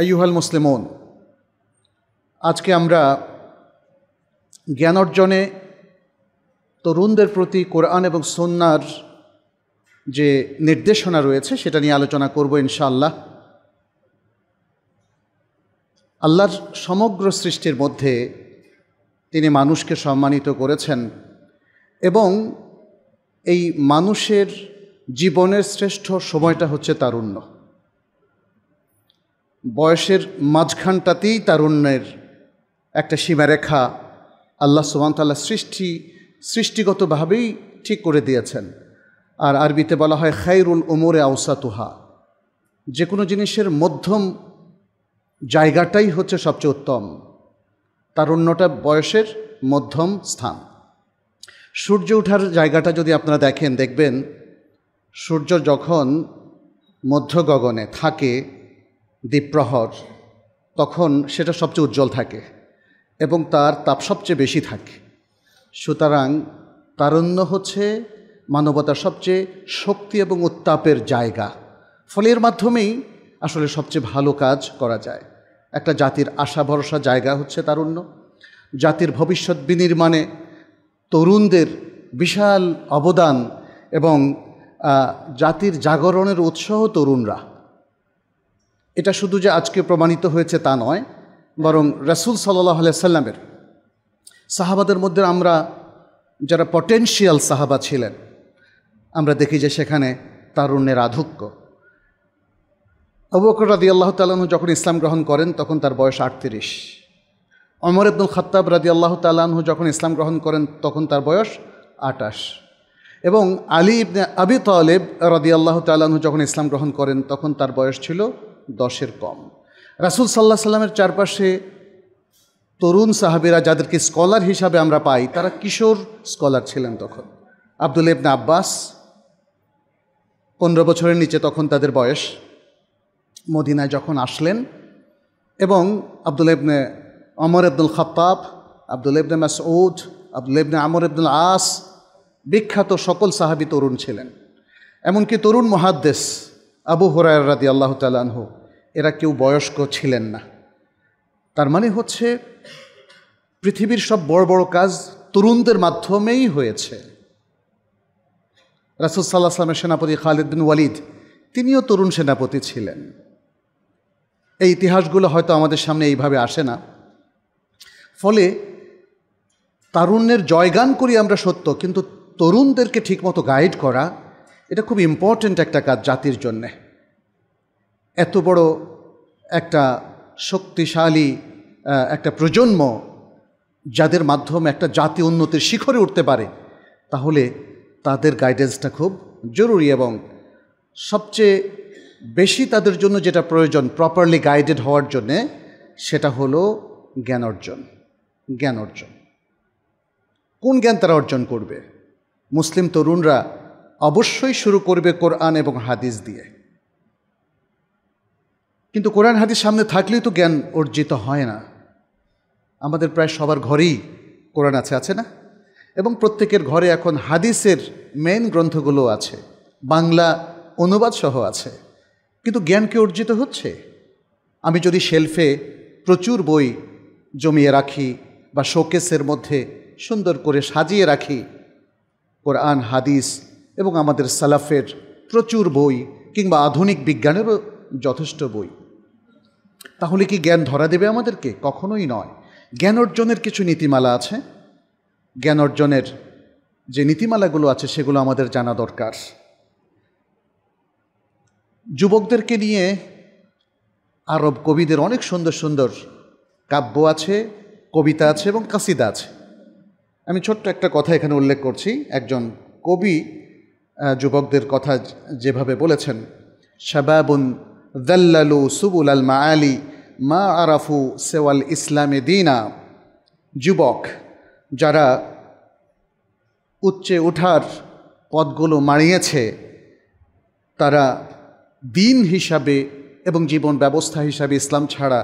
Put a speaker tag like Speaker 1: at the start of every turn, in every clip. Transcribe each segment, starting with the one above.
Speaker 1: আইহাল মুসলিমন আজকে আমরা জ্ঞান অর্জনে তরুণদের প্রতি কোরআন এবং সন্ন্যার যে নির্দেশনা রয়েছে সেটা নিয়ে আলোচনা করব ইনশাআল্লাহ আল্লাহর সমগ্র সৃষ্টির মধ্যে তিনি মানুষকে সম্মানিত করেছেন এবং এই মানুষের জীবনের শ্রেষ্ঠ সময়টা হচ্ছে তারুণ্য বয়সের মাঝখানটাতেই তারুণ্যের একটা সীমারেখা আল্লাহ সুবান্তাল্লাহ সৃষ্টি সৃষ্টিগতভাবেই ঠিক করে দিয়েছেন আর আরবিতে বলা হয় খাইরুল ওমরে আউসাতুহা যে কোনো জিনিসের মধ্যম জায়গাটাই হচ্ছে সবচেয়ে উত্তম তারুণ্যটা বয়সের মধ্যম স্থান সূর্য ওঠার জায়গাটা যদি আপনারা দেখেন দেখবেন সূর্য যখন মধ্য গগনে থাকে দ্বীপ্রহর তখন সেটা সবচেয়ে উজ্জ্বল থাকে এবং তার তাপ সবচেয়ে বেশি থাকে সুতরাং তারুণ্য হচ্ছে মানবতার সবচেয়ে শক্তি এবং উত্তাপের জায়গা ফলের মাধ্যমেই আসলে সবচেয়ে ভালো কাজ করা যায় একটা জাতির আশা ভরসা জায়গা হচ্ছে তারুণ্য জাতির ভবিষ্যৎ বিনির্মাণে তরুণদের বিশাল অবদান এবং জাতির জাগরণের উৎসাহ তরুণরা এটা শুধু যে আজকে প্রমাণিত হয়েছে তা নয় বরং রাসুল সাল্লাহ সাল্লামের সাহাবাদের মধ্যে আমরা যারা পটেনশিয়াল সাহাবা ছিলেন আমরা দেখি যে সেখানে তারুণ্যের আধুক্য অবকর রাদি আল্লাহ তাল্লাহ যখন ইসলাম গ্রহণ করেন তখন তার বয়স আটত্রিশ অমর আব্দুল খাত্তাব রাদি আল্লাহ তাল্লাহ যখন ইসলাম গ্রহণ করেন তখন তার বয়স আটাশ এবং আলী ইবনে আবি তালেব রাদি আল্লাহ তাল্লাহ যখন ইসলাম গ্রহণ করেন তখন তার বয়স ছিল দশের কম রাসুল সাল্লাহ সাল্লামের চারপাশে তরুণ সাহাবিরা যাদেরকে স্কলার হিসাবে আমরা পাই তারা কিশোর স্কলার ছিলেন তখন আবদুল ইবনে আব্বাস পনেরো বছরের নিচে তখন তাদের বয়স মদিনায় যখন আসলেন এবং আবদুল ইবনে অমর আব্দুল খাপ্তাব আবদুল ইবনে মাসউদ আবদুল ইবনে আমর আব্দুল আস বিখ্যাত সকল সাহাবি তরুণ ছিলেন এমনকি তরুণ মহাদ্দেশ আবু হরায়র রাদি আল্লাহ তালানহু এরা কেউ বয়স্ক ছিলেন না তার মানে হচ্ছে পৃথিবীর সব বড় বড় কাজ তরুণদের মাধ্যমেই হয়েছে রাসুল সাল্লাহ সালামের সেনাপতি খালিদ বিন ওয়ালিদ তিনিও তরুণ সেনাপতি ছিলেন এই ইতিহাসগুলো হয়তো আমাদের সামনে এইভাবে আসে না ফলে তারুণ্যের জয়গান করি আমরা সত্য কিন্তু তরুণদেরকে ঠিকমতো গাইড করা এটা খুব ইম্পর্ট্যান্ট একটা কাজ জাতির জন্যে এত বড় একটা শক্তিশালী একটা প্রজন্ম যাদের মাধ্যমে একটা জাতি উন্নতির শিখরে উঠতে পারে তাহলে তাদের গাইডেন্সটা খুব জরুরি এবং সবচেয়ে বেশি তাদের জন্য যেটা প্রয়োজন প্রপারলি গাইডেড হওয়ার জন্যে সেটা হলো জ্ঞান অর্জন জ্ঞান অর্জন কোন জ্ঞান তারা অর্জন করবে মুসলিম তরুণরা অবশ্যই শুরু করবে কোরআন এবং হাদিস দিয়ে কিন্তু কোরআন হাদিস সামনে থাকলেই তো জ্ঞান অর্জিত হয় না আমাদের প্রায় সবার ঘরেই কোরআন আছে আছে না এবং প্রত্যেকের ঘরে এখন হাদিসের মেন গ্রন্থগুলো আছে বাংলা অনুবাদ সহ আছে কিন্তু জ্ঞান কি অর্জিত হচ্ছে আমি যদি শেলফে প্রচুর বই জমিয়ে রাখি বা শোকেসের মধ্যে সুন্দর করে সাজিয়ে রাখি কোরআন হাদিস এবং আমাদের সালাফের প্রচুর বই কিংবা আধুনিক বিজ্ঞানেরও যথেষ্ট বই তাহলে কি জ্ঞান ধরা দেবে আমাদেরকে কখনোই নয় জ্ঞান অর্জনের কিছু নীতিমালা আছে জ্ঞান অর্জনের যে নীতিমালাগুলো আছে সেগুলো আমাদের জানা দরকার যুবকদেরকে নিয়ে আরব কবিদের অনেক সুন্দর সুন্দর কাব্য আছে কবিতা আছে এবং কাসিদা আছে আমি ছোট্ট একটা কথা এখানে উল্লেখ করছি একজন কবি যুবকদের কথা যেভাবে বলেছেন শাবাবুন দাল্লালু সুবুল আল মা আলী মা আরাফু সেওয়াল ইসলামে দিনা যুবক যারা উচ্চে ওঠার পদগুলো মারিয়েছে তারা দিন হিসাবে এবং জীবন ব্যবস্থা হিসাবে ইসলাম ছাড়া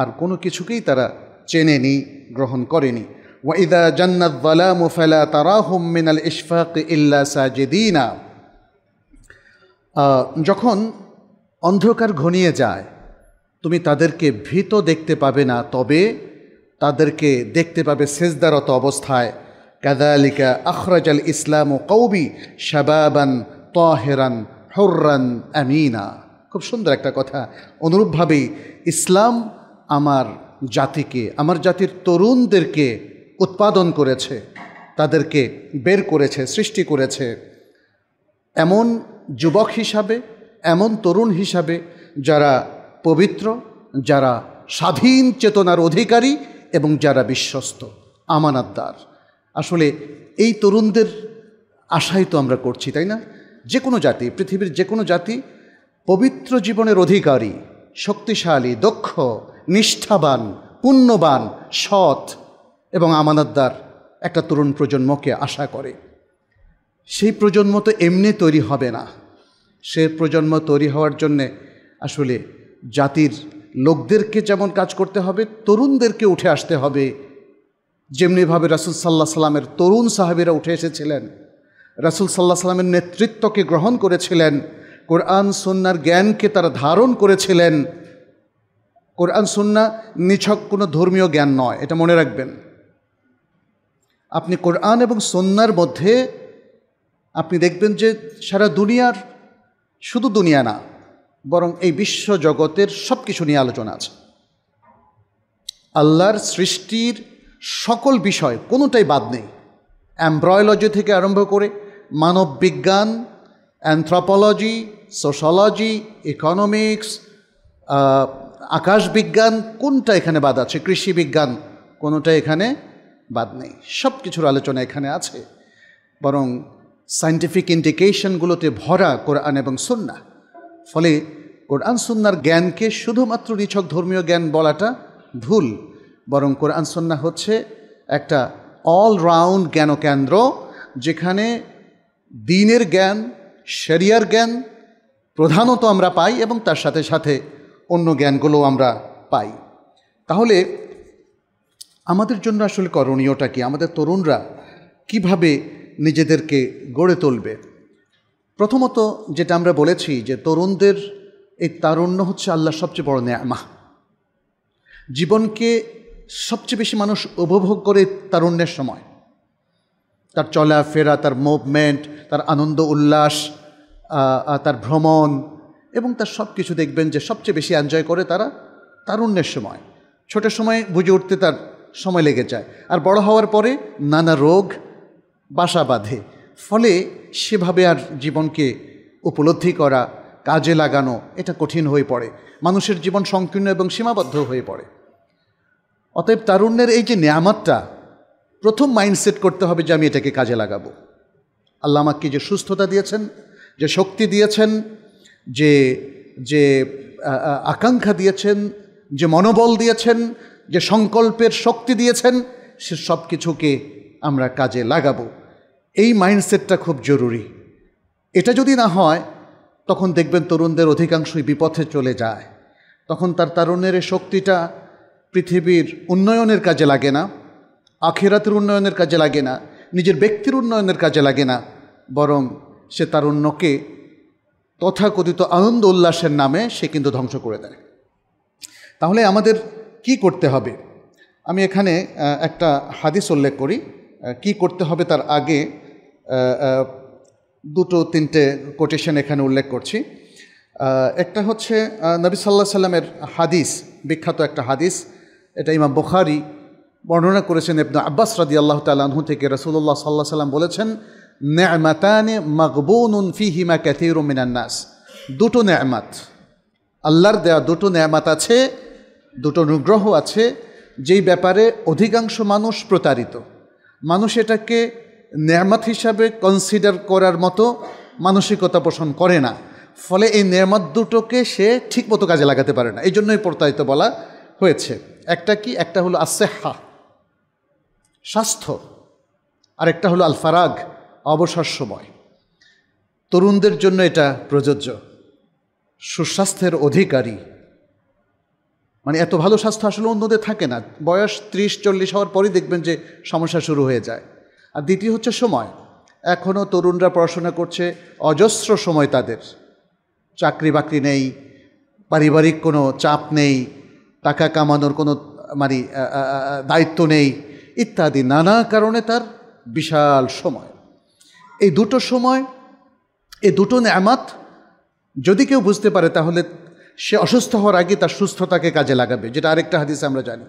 Speaker 1: আর কোনো কিছুকেই তারা চেনেনি গ্রহণ করেনি ওয়াইদা জান্নাত জালামু ফালা তারাহুম মিনাল ইশফাক ইল্লা সাজেদিনা যখন অন্ধকার ঘনিয়ে যায় তুমি তাদেরকে ভীত দেখতে পাবে না তবে তাদেরকে দেখতে পাবে সেজদারত অবস্থায় কাদালিকা আখরাজ আল ইসলাম ও কৌবি শাবাবান তহেরান হর্রান আমিনা খুব সুন্দর একটা কথা অনুরূপভাবেই ইসলাম আমার জাতিকে আমার জাতির তরুণদেরকে উৎপাদন করেছে তাদেরকে বের করেছে সৃষ্টি করেছে এমন যুবক হিসাবে এমন তরুণ হিসাবে যারা পবিত্র যারা স্বাধীন চেতনার অধিকারী এবং যারা বিশ্বস্ত আমানাতদার আসলে এই তরুণদের আশাই তো আমরা করছি তাই না যে কোনো জাতি পৃথিবীর যে কোনো জাতি পবিত্র জীবনের অধিকারী শক্তিশালী দক্ষ নিষ্ঠাবান পুণ্যবান সৎ এবং আমানতদার একটা তরুণ প্রজন্মকে আশা করে সেই প্রজন্ম তো এমনি তৈরি হবে না সে প্রজন্ম তৈরি হওয়ার জন্যে আসলে জাতির লোকদেরকে যেমন কাজ করতে হবে তরুণদেরকে উঠে আসতে হবে যেমনিভাবে রাসুল সাল্লাহ সাল্লামের তরুণ সাহাবিরা উঠে এসেছিলেন রাসুল সাল্লাহ সাল্লামের নেতৃত্বকে গ্রহণ করেছিলেন কোরআন সন্ন্যার জ্ঞানকে তারা ধারণ করেছিলেন কোরআন সন্না নিছক কোনো ধর্মীয় জ্ঞান নয় এটা মনে রাখবেন আপনি কোরআন এবং সন্ন্যার মধ্যে আপনি দেখবেন যে সারা দুনিয়ার শুধু দুনিয়া না বরং এই বিশ্ব জগতের সব কিছু নিয়ে আলোচনা আছে আল্লাহর সৃষ্টির সকল বিষয় কোনোটাই বাদ নেই অ্যাম্ব্রয়োলজি থেকে আরম্ভ করে মানব বিজ্ঞান অ্যান্থ্রোপোলজি সোশ্যালজি ইকোনমিক্স আকাশ বিজ্ঞান কোনটা এখানে বাদ আছে কৃষি বিজ্ঞান কোনোটা এখানে বাদ নেই সব কিছুর আলোচনা এখানে আছে বরং সায়েন্টিফিক ইন্ডিকেশনগুলোতে ভরা কোরআন এবং সুন্না ফলে কোরআন সুন্নার জ্ঞানকে শুধুমাত্র নিছক ধর্মীয় জ্ঞান বলাটা ভুল বরং কোরআন সুন্না হচ্ছে একটা অলরাউন্ড জ্ঞানকেন্দ্র যেখানে দিনের জ্ঞান শরিয়ার জ্ঞান প্রধানত আমরা পাই এবং তার সাথে সাথে অন্য জ্ঞানগুলোও আমরা পাই তাহলে আমাদের জন্য আসলে করণীয়টা কি আমাদের তরুণরা কিভাবে নিজেদেরকে গড়ে তুলবে প্রথমত যেটা আমরা বলেছি যে তরুণদের এই তারুণ্য হচ্ছে আল্লাহর সবচেয়ে বড় ন্যামা জীবনকে সবচেয়ে বেশি মানুষ উপভোগ করে তারুণ্যের সময় তার চলাফেরা তার মুভমেন্ট তার আনন্দ উল্লাস তার ভ্রমণ এবং তার সব কিছু দেখবেন যে সবচেয়ে বেশি এনজয় করে তারা তারুণ্যের সময় ছোটের সময় বুঝে উঠতে তার সময় লেগে যায় আর বড় হওয়ার পরে নানা রোগ বাসা বাঁধে ফলে সেভাবে আর জীবনকে উপলব্ধি করা কাজে লাগানো এটা কঠিন হয়ে পড়ে মানুষের জীবন সংকীর্ণ এবং সীমাবদ্ধ হয়ে পড়ে অতএব তারুণ্যের এই যে নিয়ামতটা প্রথম মাইন্ডসেট করতে হবে যে আমি এটাকে কাজে লাগাবো আল্লাহ আমাকে যে সুস্থতা দিয়েছেন যে শক্তি দিয়েছেন যে যে আকাঙ্ক্ষা দিয়েছেন যে মনোবল দিয়েছেন যে সংকল্পের শক্তি দিয়েছেন সে সব কিছুকে আমরা কাজে লাগাব এই মাইন্ডসেটটা খুব জরুরি এটা যদি না হয় তখন দেখবেন তরুণদের অধিকাংশই বিপথে চলে যায় তখন তার তারুণের শক্তিটা পৃথিবীর উন্নয়নের কাজে লাগে না আখেরাতের উন্নয়নের কাজে লাগে না নিজের ব্যক্তির উন্নয়নের কাজে লাগে না বরং সে তারুণ্যকে তথাকথিত আনন্দ উল্লাসের নামে সে কিন্তু ধ্বংস করে দেয় তাহলে আমাদের কি করতে হবে আমি এখানে একটা হাদিস উল্লেখ করি কি করতে হবে তার আগে দুটো তিনটে কোটেশন এখানে উল্লেখ করছি একটা হচ্ছে নবী সাল্লাহ সাল্লামের হাদিস বিখ্যাত একটা হাদিস এটা ইমাম বুখারি বর্ণনা করেছেন ইবনু আব্বাস রাজি আল্লাহ তালু থেকে রসুল্লাহ সাল্লাহ সাল্লাম বলেছেন ন্যামাতানে মকবুন ফিহিমা ক্যাথিরুমিনান্নাস দুটো ন্যামাত আল্লাহর দেয়া দুটো ন্যামাত আছে দুটো অনুগ্রহ আছে যেই ব্যাপারে অধিকাংশ মানুষ প্রতারিত মানুষ এটাকে নেয়ামত হিসাবে কনসিডার করার মতো মানসিকতা পোষণ করে না ফলে এই নেয়ামত দুটোকে সে ঠিকমতো কাজে লাগাতে পারে না এই জন্যই প্রতারিত বলা হয়েছে একটা কি একটা হলো আসেহা স্বাস্থ্য আর একটা হলো আলফারাগ অবসর সময় তরুণদের জন্য এটা প্রযোজ্য সুস্বাস্থ্যের অধিকারী মানে এত ভালো স্বাস্থ্য আসলে অন্যদের থাকে না বয়স ত্রিশ চল্লিশ হওয়ার পরই দেখবেন যে সমস্যা শুরু হয়ে যায় আর দ্বিতীয় হচ্ছে সময় এখনও তরুণরা পড়াশোনা করছে অজস্র সময় তাদের চাকরি বাকরি নেই পারিবারিক কোনো চাপ নেই টাকা কামানোর কোনো মানে দায়িত্ব নেই ইত্যাদি নানা কারণে তার বিশাল সময় এই দুটো সময় এই দুটো নামাত যদি কেউ বুঝতে পারে তাহলে সে অসুস্থ হওয়ার আগে তার সুস্থতাকে কাজে লাগাবে যেটা আরেকটা হাদিসে আমরা জানি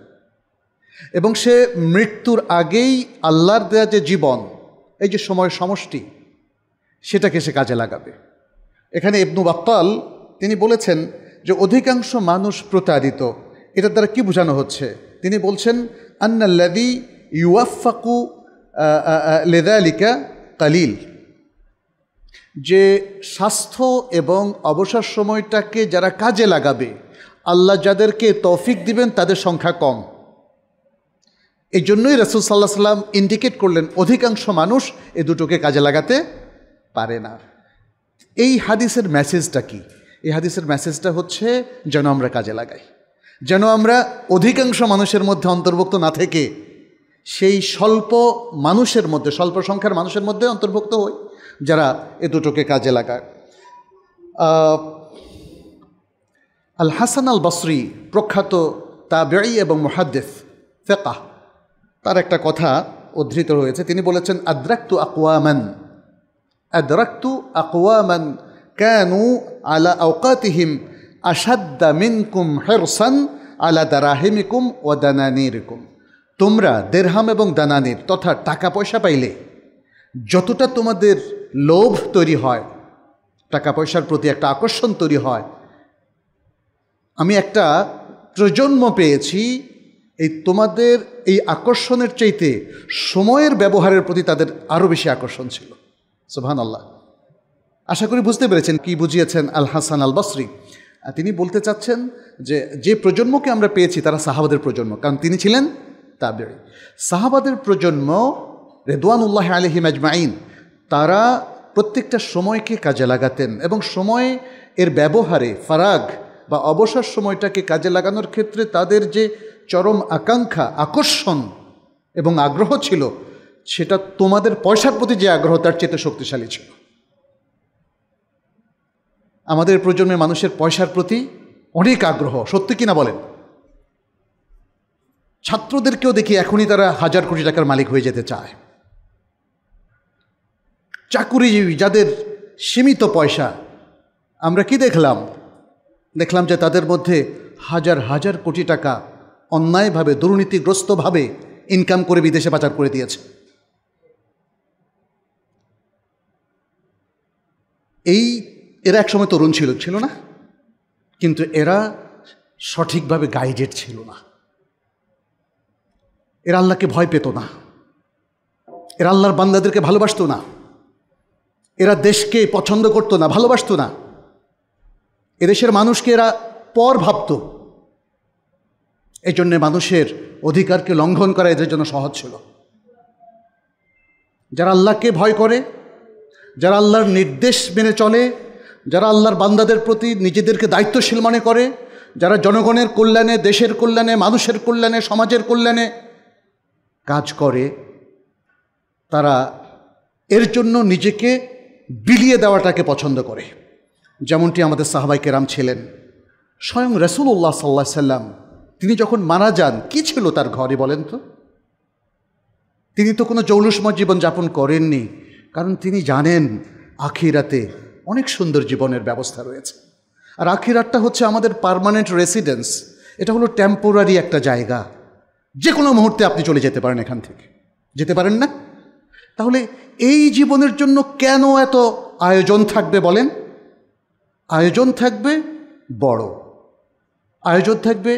Speaker 1: এবং সে মৃত্যুর আগেই আল্লাহর দেয়া যে জীবন এই যে সময় সমষ্টি সেটাকে সে কাজে লাগাবে এখানে ইবনু বাত্তাল তিনি বলেছেন যে অধিকাংশ মানুষ প্রতারিত এটার দ্বারা কি বোঝানো হচ্ছে তিনি বলছেন আন্না আন্নাল্লাদি ইউয়াফাকু লেদালিকা কালিল যে স্বাস্থ্য এবং অবসর সময়টাকে যারা কাজে লাগাবে আল্লাহ যাদেরকে তৌফিক দিবেন তাদের সংখ্যা কম এই জন্যই রাসুল সাল্লাহ সাল্লাম ইন্ডিকেট করলেন অধিকাংশ মানুষ এ দুটোকে কাজে লাগাতে পারে না এই হাদিসের মেসেজটা কি এই হাদিসের মেসেজটা হচ্ছে যেন আমরা কাজে লাগাই যেন আমরা অধিকাংশ মানুষের মধ্যে অন্তর্ভুক্ত না থেকে সেই স্বল্প মানুষের মধ্যে স্বল্প সংখ্যার মানুষের মধ্যে অন্তর্ভুক্ত হই যারা এ দুটোকে কাজে লাগায় আল হাসান আল বসরি প্রখ্যাত তাবেই এবং মহাদ্দেফ ফেকাহ তার একটা কথা উদ্ধৃত হয়েছে তিনি বলেছেন আদ্রাক্তু আকওয়ামান আদ্রাক্তু আকওয়ামান ক্যানু আলা আওকাতিহিম আসাদ্দা মিনকুম হেরসান আলা দারাহিমিকুম ও দানানিরকুম তোমরা দেরহাম এবং দানানির তথা টাকা পয়সা পাইলে যতটা তোমাদের লোভ তৈরি হয় টাকা পয়সার প্রতি একটা আকর্ষণ তৈরি হয় আমি একটা প্রজন্ম পেয়েছি এই তোমাদের এই আকর্ষণের চাইতে সময়ের ব্যবহারের প্রতি তাদের আরও বেশি আকর্ষণ ছিল সোহান আল্লাহ আশা করি বুঝতে পেরেছেন কি বুঝিয়েছেন আল হাসান আল বসরি তিনি বলতে চাচ্ছেন যে যে প্রজন্মকে আমরা পেয়েছি তারা সাহাবাদের প্রজন্ম কারণ তিনি ছিলেন তাবেরি সাহাবাদের প্রজন্ম রেদওয়ান উল্লাহ আলহিম আজমাইন তারা প্রত্যেকটা সময়কে কাজে লাগাতেন এবং সময় এর ব্যবহারে ফারাগ বা অবসর সময়টাকে কাজে লাগানোর ক্ষেত্রে তাদের যে চরম আকাঙ্ক্ষা আকর্ষণ এবং আগ্রহ ছিল সেটা তোমাদের পয়সার প্রতি যে আগ্রহ তার চেতে শক্তিশালী ছিল আমাদের প্রজন্মে মানুষের পয়সার প্রতি অনেক আগ্রহ সত্যি কিনা বলেন ছাত্রদেরকেও দেখি এখনই তারা হাজার কোটি টাকার মালিক হয়ে যেতে চায় চাকুরিজীবী যাদের সীমিত পয়সা আমরা কি দেখলাম দেখলাম যে তাদের মধ্যে হাজার হাজার কোটি টাকা অন্যায়ভাবে দুর্নীতিগ্রস্তভাবে ইনকাম করে বিদেশে পাচার করে দিয়েছে এই এরা একসময় তরুণ ছিল ছিল না কিন্তু এরা সঠিকভাবে গাইডেড ছিল না এরা আল্লাহকে ভয় পেত না এরা আল্লাহর বান্দাদেরকে ভালোবাসত না এরা দেশকে পছন্দ করতো না ভালোবাসত না এদেশের মানুষকে এরা পর ভাবত এই জন্যে মানুষের অধিকারকে লঙ্ঘন করা এদের জন্য সহজ ছিল যারা আল্লাহকে ভয় করে যারা আল্লাহর নির্দেশ মেনে চলে যারা আল্লাহর বান্দাদের প্রতি নিজেদেরকে দায়িত্বশীল মনে করে যারা জনগণের কল্যাণে দেশের কল্যাণে মানুষের কল্যাণে সমাজের কল্যাণে কাজ করে তারা এর জন্য নিজেকে বিলিয়ে দেওয়াটাকে পছন্দ করে যেমনটি আমাদের সাহাবাই কেরাম ছিলেন স্বয়ং রসুল্লাহ সাল্লা সাল্লাম তিনি যখন মারা যান কি ছিল তার ঘরে বলেন তো তিনি তো কোনো জৌলুসময় জীবনযাপন করেননি কারণ তিনি জানেন আখিরাতে অনেক সুন্দর জীবনের ব্যবস্থা রয়েছে আর আখিরাতটা হচ্ছে আমাদের পারমানেন্ট রেসিডেন্স এটা হলো টেম্পোরারি একটা জায়গা যে কোনো মুহূর্তে আপনি চলে যেতে পারেন এখান থেকে যেতে পারেন না তাহলে এই জীবনের জন্য কেন এত আয়োজন থাকবে বলেন আয়োজন থাকবে বড় আয়োজন থাকবে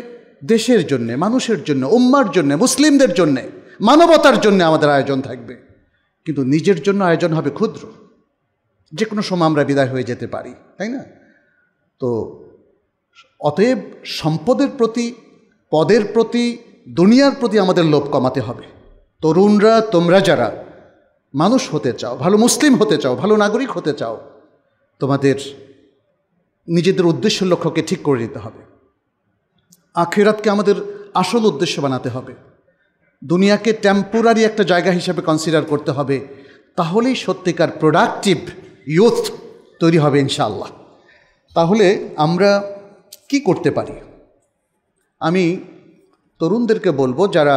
Speaker 1: দেশের জন্য মানুষের জন্য উম্মার জন্য মুসলিমদের জন্য মানবতার জন্য আমাদের আয়োজন থাকবে কিন্তু নিজের জন্য আয়োজন হবে ক্ষুদ্র যে কোনো সময় আমরা বিদায় হয়ে যেতে পারি তাই না তো অতএব সম্পদের প্রতি পদের প্রতি দুনিয়ার প্রতি আমাদের লোভ কমাতে হবে তরুণরা তোমরা যারা মানুষ হতে চাও ভালো মুসলিম হতে চাও ভালো নাগরিক হতে চাও তোমাদের নিজেদের উদ্দেশ্য লক্ষ্যকে ঠিক করে নিতে হবে আখেরাতকে আমাদের আসল উদ্দেশ্য বানাতে হবে দুনিয়াকে টেম্পোরারি একটা জায়গা হিসেবে কনসিডার করতে হবে তাহলেই সত্যিকার প্রোডাক্টিভ ইউথ তৈরি হবে ইনশাল্লাহ তাহলে আমরা কি করতে পারি আমি তরুণদেরকে বলবো যারা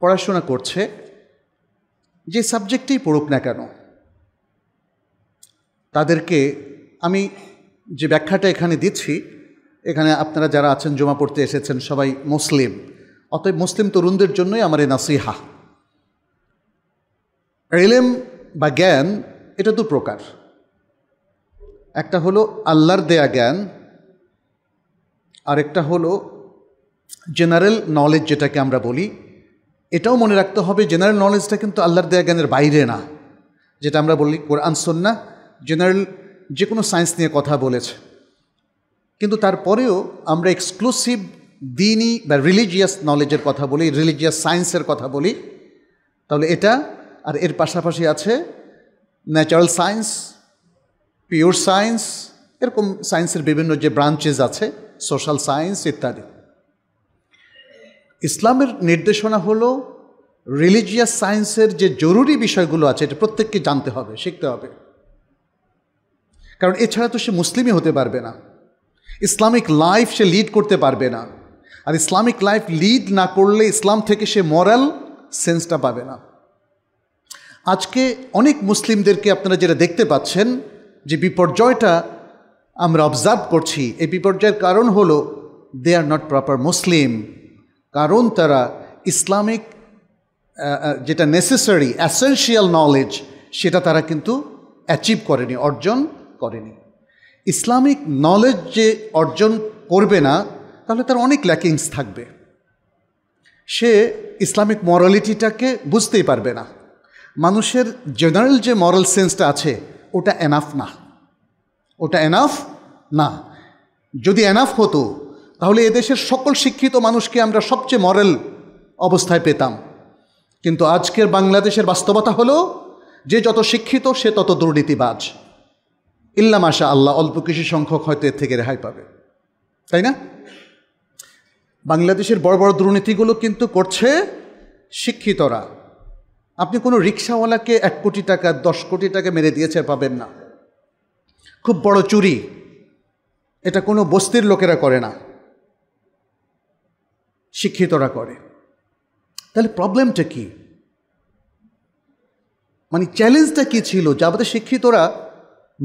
Speaker 1: পড়াশোনা করছে যে সাবজেক্টেই পড়ুক না কেন তাদেরকে আমি যে ব্যাখ্যাটা এখানে দিচ্ছি এখানে আপনারা যারা আছেন জমা পড়তে এসেছেন সবাই মুসলিম অতএব মুসলিম তরুণদের জন্যই আমার এই নাসিহা এলেম বা জ্ঞান এটা দু প্রকার একটা হলো আল্লাহর দেয়া জ্ঞান আরেকটা হলো জেনারেল নলেজ যেটাকে আমরা বলি এটাও মনে রাখতে হবে জেনারেল নলেজটা কিন্তু আল্লাহর দেয়া জ্ঞানের বাইরে না যেটা আমরা বলি কোরআন সন্না জেনারেল যে কোনো সায়েন্স নিয়ে কথা বলেছে কিন্তু তারপরেও আমরা এক্সক্লুসিভ দিনই বা রিলিজিয়াস নলেজের কথা বলি রিলিজিয়াস সায়েন্সের কথা বলি তাহলে এটা আর এর পাশাপাশি আছে ন্যাচারাল সায়েন্স পিওর সায়েন্স এরকম সায়েন্সের বিভিন্ন যে ব্রাঞ্চেস আছে সোশ্যাল সায়েন্স ইত্যাদি ইসলামের নির্দেশনা হলো রিলিজিয়াস সায়েন্সের যে জরুরি বিষয়গুলো আছে এটা প্রত্যেককে জানতে হবে শিখতে হবে কারণ এছাড়া তো সে মুসলিমই হতে পারবে না ইসলামিক লাইফ সে লিড করতে পারবে না আর ইসলামিক লাইফ লিড না করলে ইসলাম থেকে সে মরাল সেন্সটা পাবে না আজকে অনেক মুসলিমদেরকে আপনারা যেটা দেখতে পাচ্ছেন যে বিপর্যয়টা আমরা অবজার্ভ করছি এই বিপর্যয়ের কারণ হলো দে আর নট প্রপার মুসলিম কারণ তারা ইসলামিক যেটা নেসেসারি অ্যাসেন্সিয়াল নলেজ সেটা তারা কিন্তু অ্যাচিভ করেনি অর্জন করেনি ইসলামিক নলেজ যে অর্জন করবে না তাহলে তার অনেক ল্যাকিংস থাকবে সে ইসলামিক মরালিটিটাকে বুঝতেই পারবে না মানুষের জেনারেল যে মরাল সেন্সটা আছে ওটা এনাফ না ওটা এনাফ না যদি এনাফ হতো তাহলে এদেশের সকল শিক্ষিত মানুষকে আমরা সবচেয়ে মরেল অবস্থায় পেতাম কিন্তু আজকের বাংলাদেশের বাস্তবতা হলো যে যত শিক্ষিত সে তত দুর্নীতিবাজ ইল্লাম আশা আল্লাহ অল্প কিছু সংখ্যক হয়তো এর থেকে রেহাই পাবে তাই না বাংলাদেশের বড় বড় দুর্নীতিগুলো কিন্তু করছে শিক্ষিতরা আপনি কোনো রিক্সাওয়ালাকে এক কোটি টাকা দশ কোটি টাকা মেরে দিয়েছে পাবেন না খুব বড় চুরি এটা কোনো বস্তির লোকেরা করে না শিক্ষিতরা করে তাহলে প্রবলেমটা কি মানে চ্যালেঞ্জটা কি ছিল যা আমাদের শিক্ষিতরা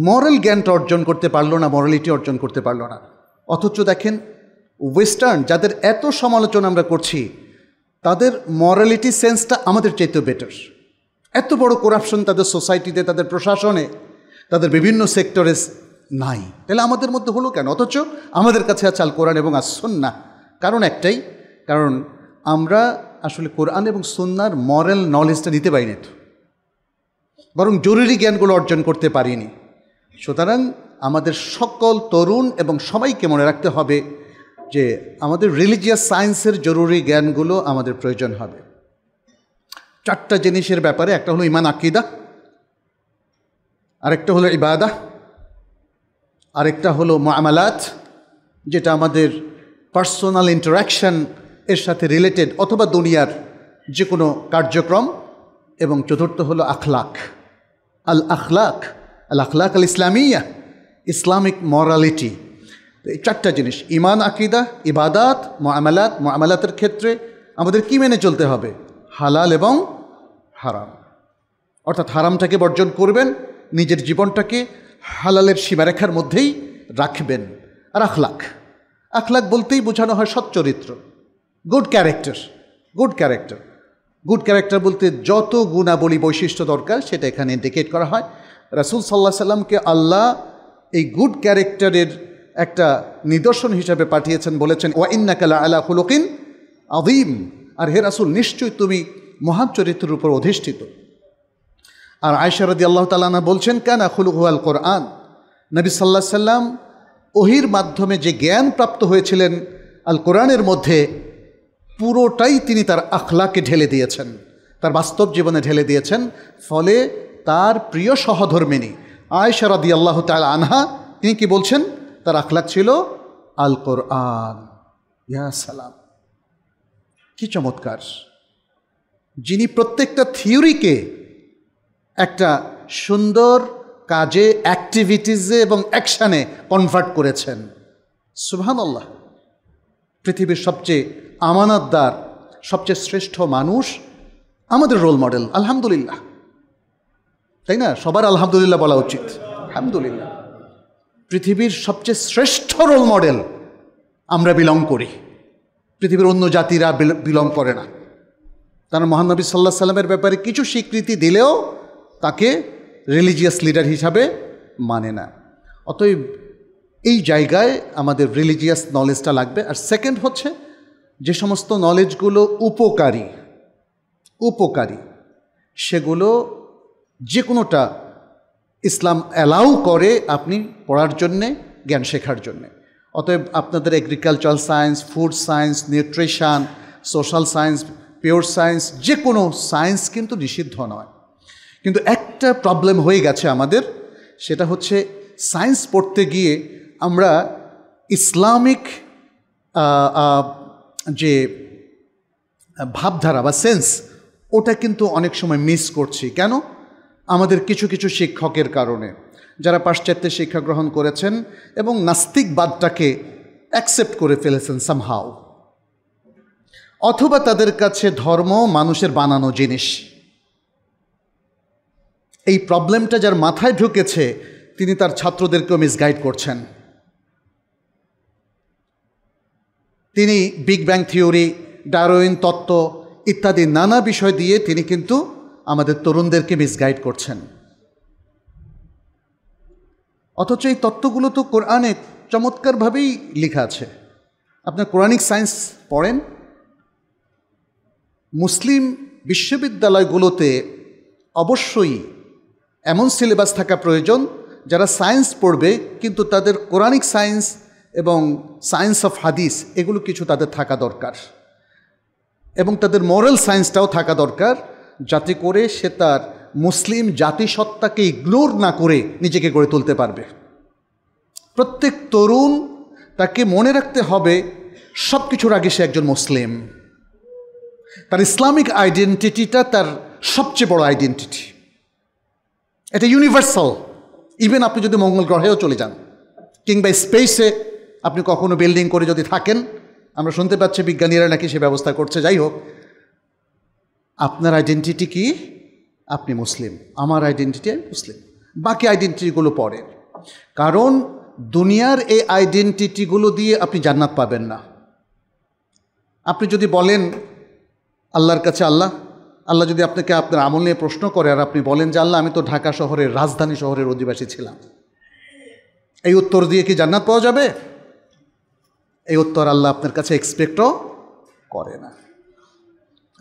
Speaker 1: মরাল জ্ঞানটা অর্জন করতে পারলো না মরালিটি অর্জন করতে পারলো না অথচ দেখেন ওয়েস্টার্ন যাদের এত সমালোচনা আমরা করছি তাদের মরালিটি সেন্সটা আমাদের চাইতেও বেটার এত বড় করাপশন তাদের সোসাইটিতে তাদের প্রশাসনে তাদের বিভিন্ন সেক্টরে নাই তাহলে আমাদের মধ্যে হলো কেন অথচ আমাদের কাছে আছে আল কোরআন এবং আসুন না কারণ একটাই কারণ আমরা আসলে কোরআন এবং সন্ন্যার মরাল নলেজটা দিতে পারিনি তো বরং জরুরি জ্ঞানগুলো অর্জন করতে পারিনি সুতরাং আমাদের সকল তরুণ এবং সবাইকে মনে রাখতে হবে যে আমাদের রিলিজিয়াস সায়েন্সের জরুরি জ্ঞানগুলো আমাদের প্রয়োজন হবে চারটা জিনিসের ব্যাপারে একটা হলো ইমান আকিদা আরেকটা হলো ইবাদা আরেকটা হলো মামালাত যেটা আমাদের পার্সোনাল ইন্টারাকশান এর সাথে রিলেটেড অথবা দুনিয়ার যে কোনো কার্যক্রম এবং চতুর্থ হলো আখলাক আল আখলাক আল আখলাক আল ইসলামিয়া ইসলামিক মরালিটি এই চারটা জিনিস ইমান আকিদা ইবাদাত মামালাত মামালাতের ক্ষেত্রে আমাদের কি মেনে চলতে হবে হালাল এবং হারাম অর্থাৎ হারামটাকে বর্জন করবেন নিজের জীবনটাকে হালালের সীমারেখার মধ্যেই রাখবেন আর আখলাখ আখলাখ বলতেই বোঝানো হয় সচ্চরিত্র good character good character good character বলতে যত গুণাবলী বৈশিষ্ট্য দরকার সেটা এখানে ইন্ডিকেট করা হয় রাসুল সাল্লাহ সাল্লামকে আল্লাহ এই গুড ক্যারেক্টারের একটা নিদর্শন হিসাবে পাঠিয়েছেন বলেছেন ওয়া কালা আলা হুলকিন আদিম আর হে রাসুল নিশ্চয়ই তুমি মহান চরিত্রের উপর অধিষ্ঠিত আর আয়সারদি আল্লাহ তালানা বলছেন কানা হুলুহুয়াল কোরআন নবী সাল্লাহ সাল্লাম ওহির মাধ্যমে যে জ্ঞান প্রাপ্ত হয়েছিলেন আল কোরআনের মধ্যে পুরোটাই তিনি তার আখলাকে ঢেলে দিয়েছেন তার বাস্তব জীবনে ঢেলে দিয়েছেন ফলে তার প্রিয় সহধর্মিনী আয় রাদি আল্লাহ তাল আনহা তিনি কি বলছেন তার আখলাক ছিল আল কোরআন ইয়া সালাম কি চমৎকার যিনি প্রত্যেকটা থিওরিকে একটা সুন্দর কাজে অ্যাক্টিভিটিসে এবং অ্যাকশানে কনভার্ট করেছেন সুহান আল্লাহ পৃথিবীর সবচেয়ে আমানতদার সবচেয়ে শ্রেষ্ঠ মানুষ আমাদের রোল মডেল আলহামদুলিল্লাহ তাই না সবার আলহামদুলিল্লাহ বলা উচিত আলহামদুলিল্লাহ পৃথিবীর সবচেয়ে শ্রেষ্ঠ রোল মডেল আমরা বিলং করি পৃথিবীর অন্য জাতিরা বিলং করে না তার মহানবী সাল্লাহ সাল্লামের ব্যাপারে কিছু স্বীকৃতি দিলেও তাকে রিলিজিয়াস লিডার হিসাবে মানে না অতএব এই জায়গায় আমাদের রিলিজিয়াস নলেজটা লাগবে আর সেকেন্ড হচ্ছে যে সমস্ত নলেজগুলো উপকারী উপকারী সেগুলো যে কোনোটা ইসলাম অ্যালাউ করে আপনি পড়ার জন্যে জ্ঞান শেখার জন্যে অতএব আপনাদের agricultural science food science nutrition social science pure science যে কোনো সায়েন্স কিন্তু নিষিদ্ধ নয় কিন্তু একটা প্রবলেম হয়ে গেছে আমাদের সেটা হচ্ছে সায়েন্স পড়তে গিয়ে আমরা ইসলামিক যে ভাবধারা বা সেন্স ওটা কিন্তু অনেক সময় মিস করছি কেন আমাদের কিছু কিছু শিক্ষকের কারণে যারা পাশ্চাত্যে শিক্ষা গ্রহণ করেছেন এবং নাস্তিকবাদটাকে অ্যাকসেপ্ট করে ফেলেছেন সামহাও অথবা তাদের কাছে ধর্ম মানুষের বানানো জিনিস এই প্রবলেমটা যার মাথায় ঢুকেছে তিনি তার ছাত্রদেরকেও মিসগাইড করছেন তিনি বিগ ব্যাং থিওরি ডারোইন তত্ত্ব ইত্যাদি নানা বিষয় দিয়ে তিনি কিন্তু আমাদের তরুণদেরকে মিসগাইড করছেন অথচ এই তত্ত্বগুলো তো কোরআনে চমৎকারভাবেই লেখা আছে আপনার কোরআনিক সায়েন্স পড়েন মুসলিম বিশ্ববিদ্যালয়গুলোতে অবশ্যই এমন সিলেবাস থাকা প্রয়োজন যারা সায়েন্স পড়বে কিন্তু তাদের কোরআনিক সায়েন্স এবং সায়েন্স অফ হাদিস এগুলো কিছু তাদের থাকা দরকার এবং তাদের মরাল সায়েন্সটাও থাকা দরকার যাতে করে সে তার মুসলিম জাতিসত্তাকে ইগনোর না করে নিজেকে গড়ে তুলতে পারবে প্রত্যেক তরুণ তাকে মনে রাখতে হবে সব কিছুর আগে সে একজন মুসলিম তার ইসলামিক আইডেন্টিটিটা তার সবচেয়ে বড় আইডেন্টিটি এটা ইউনিভার্সাল ইভেন আপনি যদি মঙ্গল গ্রহেও চলে যান কিংবা স্পেসে আপনি কখনো বিল্ডিং করে যদি থাকেন আমরা শুনতে পাচ্ছি বিজ্ঞানীরা নাকি সে ব্যবস্থা করছে যাই হোক আপনার আইডেন্টিটি কি আপনি মুসলিম আমার আইডেন্টিটি আমি মুসলিম বাকি আইডেন্টিটিগুলো পরের কারণ দুনিয়ার এই আইডেন্টিটিগুলো দিয়ে আপনি জান্নাত পাবেন না আপনি যদি বলেন আল্লাহর কাছে আল্লাহ আল্লাহ যদি আপনাকে আপনার আমল নিয়ে প্রশ্ন করে আর আপনি বলেন যে আল্লাহ আমি তো ঢাকা শহরের রাজধানী শহরের অধিবাসী ছিলাম এই উত্তর দিয়ে কি জান্নাত পাওয়া যাবে এই উত্তর আল্লাহ আপনার কাছে এক্সপেক্টও করে না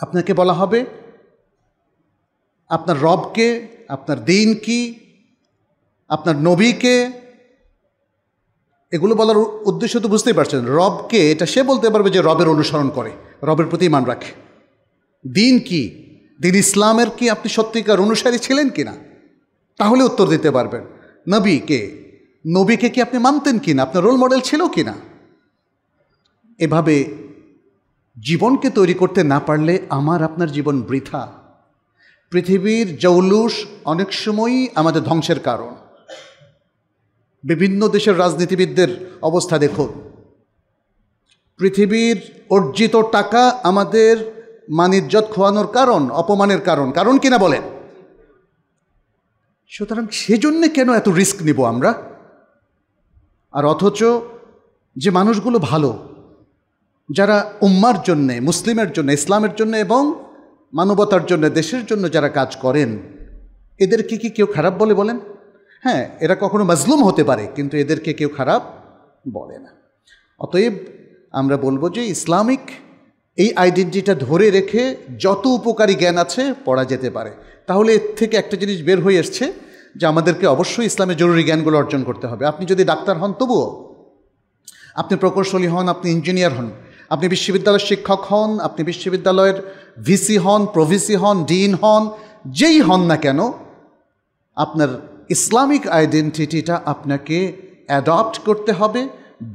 Speaker 1: আপনাকে বলা হবে আপনার রবকে আপনার দিন কি আপনার নবীকে এগুলো বলার উদ্দেশ্য তো বুঝতেই পারছেন রবকে এটা সে বলতে পারবে যে রবের অনুসরণ করে রবের প্রতি মান রাখে দিন কি দিন ইসলামের কি আপনি সত্যিকার অনুসারী ছিলেন কি না তাহলে উত্তর দিতে পারবেন নবীকে নবীকে কি আপনি মানতেন কি না আপনার রোল মডেল ছিল কি না এভাবে জীবনকে তৈরি করতে না পারলে আমার আপনার জীবন বৃথা পৃথিবীর জৌলুস অনেক সময়ই আমাদের ধ্বংসের কারণ বিভিন্ন দেশের রাজনীতিবিদদের অবস্থা দেখুন পৃথিবীর অর্জিত টাকা আমাদের মানিজ্জত খোয়ানোর কারণ অপমানের কারণ কারণ কিনা বলেন সুতরাং সেজন্যে কেন এত রিস্ক নিব আমরা আর অথচ যে মানুষগুলো ভালো যারা উম্মার জন্যে মুসলিমের জন্য ইসলামের জন্য এবং মানবতার জন্য দেশের জন্য যারা কাজ করেন এদের কি কেউ খারাপ বলে বলেন হ্যাঁ এরা কখনো মজলুম হতে পারে কিন্তু এদেরকে কেউ খারাপ বলে না অতএব আমরা বলবো যে ইসলামিক এই আইডেন্টিটা ধরে রেখে যত উপকারী জ্ঞান আছে পড়া যেতে পারে তাহলে এর থেকে একটা জিনিস বের হয়ে এসছে যে আমাদেরকে অবশ্যই ইসলামের জরুরি জ্ঞানগুলো অর্জন করতে হবে আপনি যদি ডাক্তার হন তবুও আপনি প্রকৌশলী হন আপনি ইঞ্জিনিয়ার হন আপনি বিশ্ববিদ্যালয়ের শিক্ষক হন আপনি বিশ্ববিদ্যালয়ের ভিসি হন প্রভিসি হন ডিন হন যেই হন না কেন আপনার ইসলামিক আইডেন্টিটিটা আপনাকে অ্যাডপ্ট করতে হবে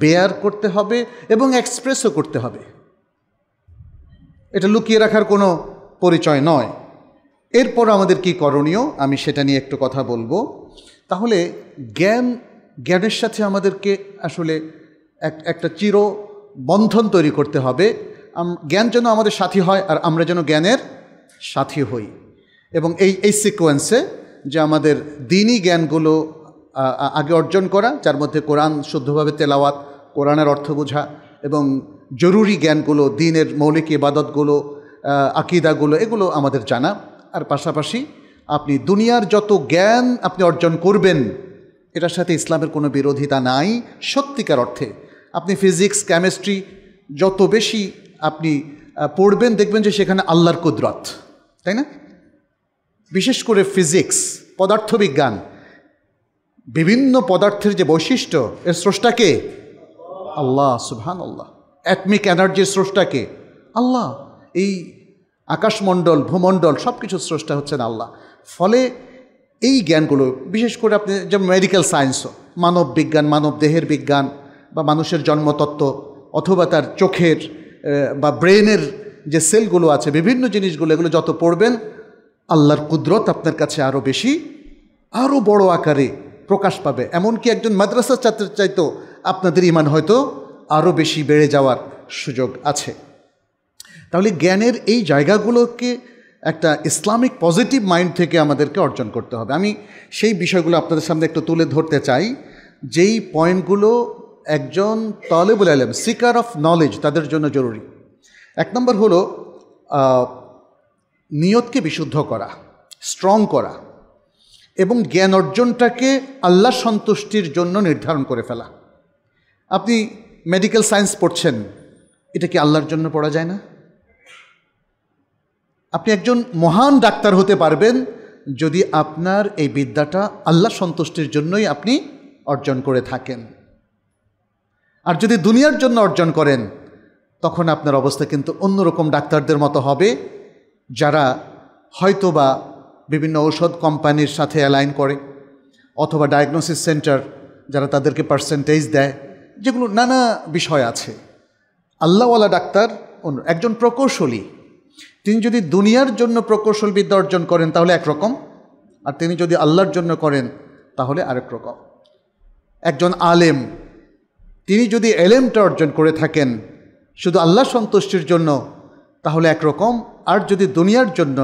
Speaker 1: বেয়ার করতে হবে এবং এক্সপ্রেসও করতে হবে এটা লুকিয়ে রাখার কোনো পরিচয় নয় এরপর আমাদের কি করণীয় আমি সেটা নিয়ে একটু কথা বলবো তাহলে জ্ঞান জ্ঞানের সাথে আমাদেরকে আসলে এক একটা চির বন্ধন তৈরি করতে হবে জ্ঞান যেন আমাদের সাথী হয় আর আমরা যেন জ্ঞানের সাথী হই এবং এই এই সিকোয়েন্সে যে আমাদের দিনই জ্ঞানগুলো আগে অর্জন করা যার মধ্যে কোরআন শুদ্ধভাবে তেলাওয়াত কোরআনের অর্থ বোঝা এবং জরুরি জ্ঞানগুলো দিনের মৌলিক ইবাদতগুলো আকিদাগুলো এগুলো আমাদের জানা আর পাশাপাশি আপনি দুনিয়ার যত জ্ঞান আপনি অর্জন করবেন এটার সাথে ইসলামের কোনো বিরোধিতা নাই সত্যিকার অর্থে আপনি ফিজিক্স কেমিস্ট্রি যত বেশি আপনি পড়বেন দেখবেন যে সেখানে আল্লাহর কুদরত তাই না বিশেষ করে ফিজিক্স পদার্থবিজ্ঞান বিভিন্ন পদার্থের যে বৈশিষ্ট্য এর স্রষ্টাকে আল্লাহ সুহান আল্লাহ অ্যাটমিক এনার্জির স্রষ্টাকে আল্লাহ এই আকাশমণ্ডল ভূমণ্ডল সব কিছুর স্রষ্টা হচ্ছেন আল্লাহ ফলে এই জ্ঞানগুলো বিশেষ করে আপনি যেমন মেডিকেল সায়েন্সও মানব বিজ্ঞান মানব দেহের বিজ্ঞান বা মানুষের জন্মতত্ত্ব অথবা তার চোখের বা ব্রেনের যে সেলগুলো আছে বিভিন্ন জিনিসগুলো এগুলো যত পড়বেন আল্লাহর কুদরত আপনার কাছে আরও বেশি আরও বড় আকারে প্রকাশ পাবে এমনকি একজন মাদ্রাসা ছাত্রের চাইতো আপনাদের ইমান হয়তো আরও বেশি বেড়ে যাওয়ার সুযোগ আছে তাহলে জ্ঞানের এই জায়গাগুলোকে একটা ইসলামিক পজিটিভ মাইন্ড থেকে আমাদেরকে অর্জন করতে হবে আমি সেই বিষয়গুলো আপনাদের সামনে একটু তুলে ধরতে চাই যেই পয়েন্টগুলো একজন তলেবুল আলম সিকার অফ নলেজ তাদের জন্য জরুরি এক নম্বর হলো নিয়তকে বিশুদ্ধ করা স্ট্রং করা এবং জ্ঞান অর্জনটাকে আল্লাহ সন্তুষ্টির জন্য নির্ধারণ করে ফেলা আপনি মেডিকেল সায়েন্স পড়ছেন এটা কি আল্লাহর জন্য পড়া যায় না আপনি একজন মহান ডাক্তার হতে পারবেন যদি আপনার এই বিদ্যাটা আল্লাহ সন্তুষ্টির জন্যই আপনি অর্জন করে থাকেন আর যদি দুনিয়ার জন্য অর্জন করেন তখন আপনার অবস্থা কিন্তু অন্যরকম ডাক্তারদের মতো হবে যারা হয়তোবা বিভিন্ন ঔষধ কোম্পানির সাথে অ্যালাইন করে অথবা ডায়াগনোসিস সেন্টার যারা তাদেরকে পার্সেন্টেজ দেয় যেগুলো নানা বিষয় আছে আল্লাহওয়ালা ডাক্তার অন্য একজন প্রকৌশলী তিনি যদি দুনিয়ার জন্য প্রকৌশলবিদ্যা অর্জন করেন তাহলে একরকম আর তিনি যদি আল্লাহর জন্য করেন তাহলে আরেক রকম একজন আলেম তিনি যদি এলেমটা অর্জন করে থাকেন শুধু আল্লাহ সন্তুষ্টির জন্য তাহলে একরকম আর যদি দুনিয়ার জন্য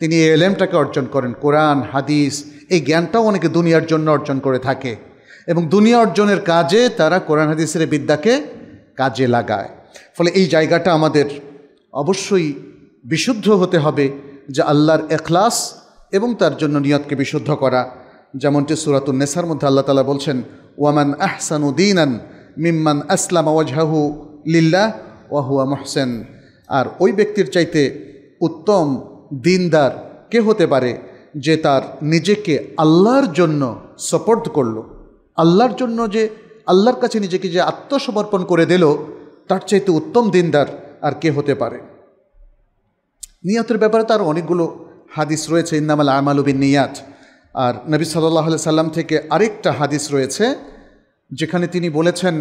Speaker 1: তিনি এই এলেমটাকে অর্জন করেন কোরআন হাদিস এই জ্ঞানটাও অনেকে দুনিয়ার জন্য অর্জন করে থাকে এবং দুনিয়া অর্জনের কাজে তারা কোরআন হাদিসের বিদ্যাকে কাজে লাগায় ফলে এই জায়গাটা আমাদের অবশ্যই বিশুদ্ধ হতে হবে যে আল্লাহর এখলাস এবং তার জন্য নিয়তকে বিশুদ্ধ করা যেমনটি সুরাতুল নেসার মধ্যে আল্লাহ তালা বলছেন ওয়ামান আহসানুদ্দিন মিম্মান আসলাম ওয়াজহাহু লিল্লাহ ওয়াহুয়া মহসেন আর ওই ব্যক্তির চাইতে উত্তম দিনদার কে হতে পারে যে তার নিজেকে আল্লাহর জন্য সপোর্ট করল আল্লাহর জন্য যে আল্লাহর কাছে নিজেকে যে আত্মসমর্পণ করে দিল তার চাইতে উত্তম দিনদার আর কে হতে পারে নিয়াতের ব্যাপারে তার অনেকগুলো হাদিস রয়েছে ইন্নামাল আমালুবিন নিয়াত আর নবী সাল্লাহ সাল্লাম থেকে আরেকটা হাদিস রয়েছে যেখানে তিনি বলেছেন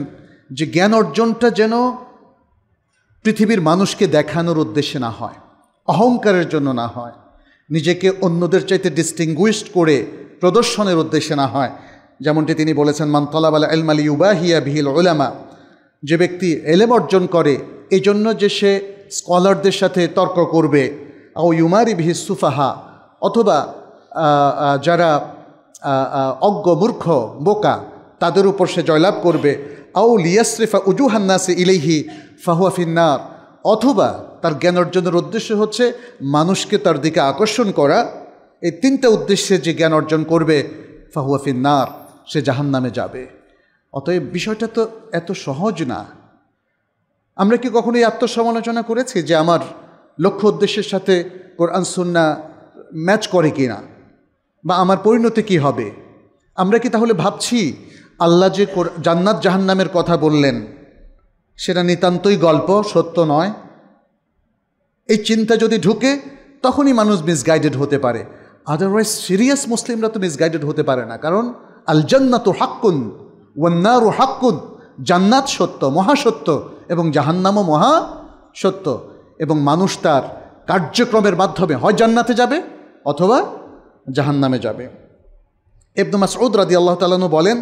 Speaker 1: যে জ্ঞান অর্জনটা যেন পৃথিবীর মানুষকে দেখানোর উদ্দেশ্যে না হয় অহংকারের জন্য না হয় নিজেকে অন্যদের চাইতে ডিস্টিংগুইশড করে প্রদর্শনের উদ্দেশ্যে না হয় যেমনটি তিনি বলেছেন মান্তলাবালা এলমালি ইউবাহিয়া ভিল ওলামা যে ব্যক্তি এলেম অর্জন করে এজন্য যে সে স্কলারদের সাথে তর্ক করবে ও ইউমারি ভি সুফাহা অথবা যারা অজ্ঞ মূর্খ বোকা তাদের উপর সে জয়লাভ করবে আউ লিয়াসরিফা উজুহান্নাসে ইলেহি ফাহুয়াফিন্নার অথবা তার জ্ঞান অর্জনের উদ্দেশ্য হচ্ছে মানুষকে তার দিকে আকর্ষণ করা এই তিনটা উদ্দেশ্যে যে জ্ঞান অর্জন করবে ফাহুয়াফিন্নার সে জাহান নামে যাবে অতএব বিষয়টা তো এত সহজ না আমরা কি কখনো এই আত্মসমালোচনা করেছি যে আমার লক্ষ্য উদ্দেশ্যের সাথে কোরআন সুন্না ম্যাচ করে কি না বা আমার পরিণতি কি হবে আমরা কি তাহলে ভাবছি আল্লাহ যে জান্নাত জাহান্নামের কথা বললেন সেটা নিতান্তই গল্প সত্য নয় এই চিন্তা যদি ঢুকে তখনই মানুষ মিসগাইডেড হতে পারে আদারওয়াইজ সিরিয়াস মুসলিমরা তো মিসগাইডেড হতে পারে না কারণ আল জান্নাত হাক্কুন ও হাক্কুন জান্নাত সত্য মহাসত্য এবং জাহান্নামও মহা সত্য এবং মানুষ তার কার্যক্রমের মাধ্যমে হয় জান্নাতে যাবে অথবা জাহান্নামে যাবে এবনু মাসউদ রাদি আল্লাহ তালানু বলেন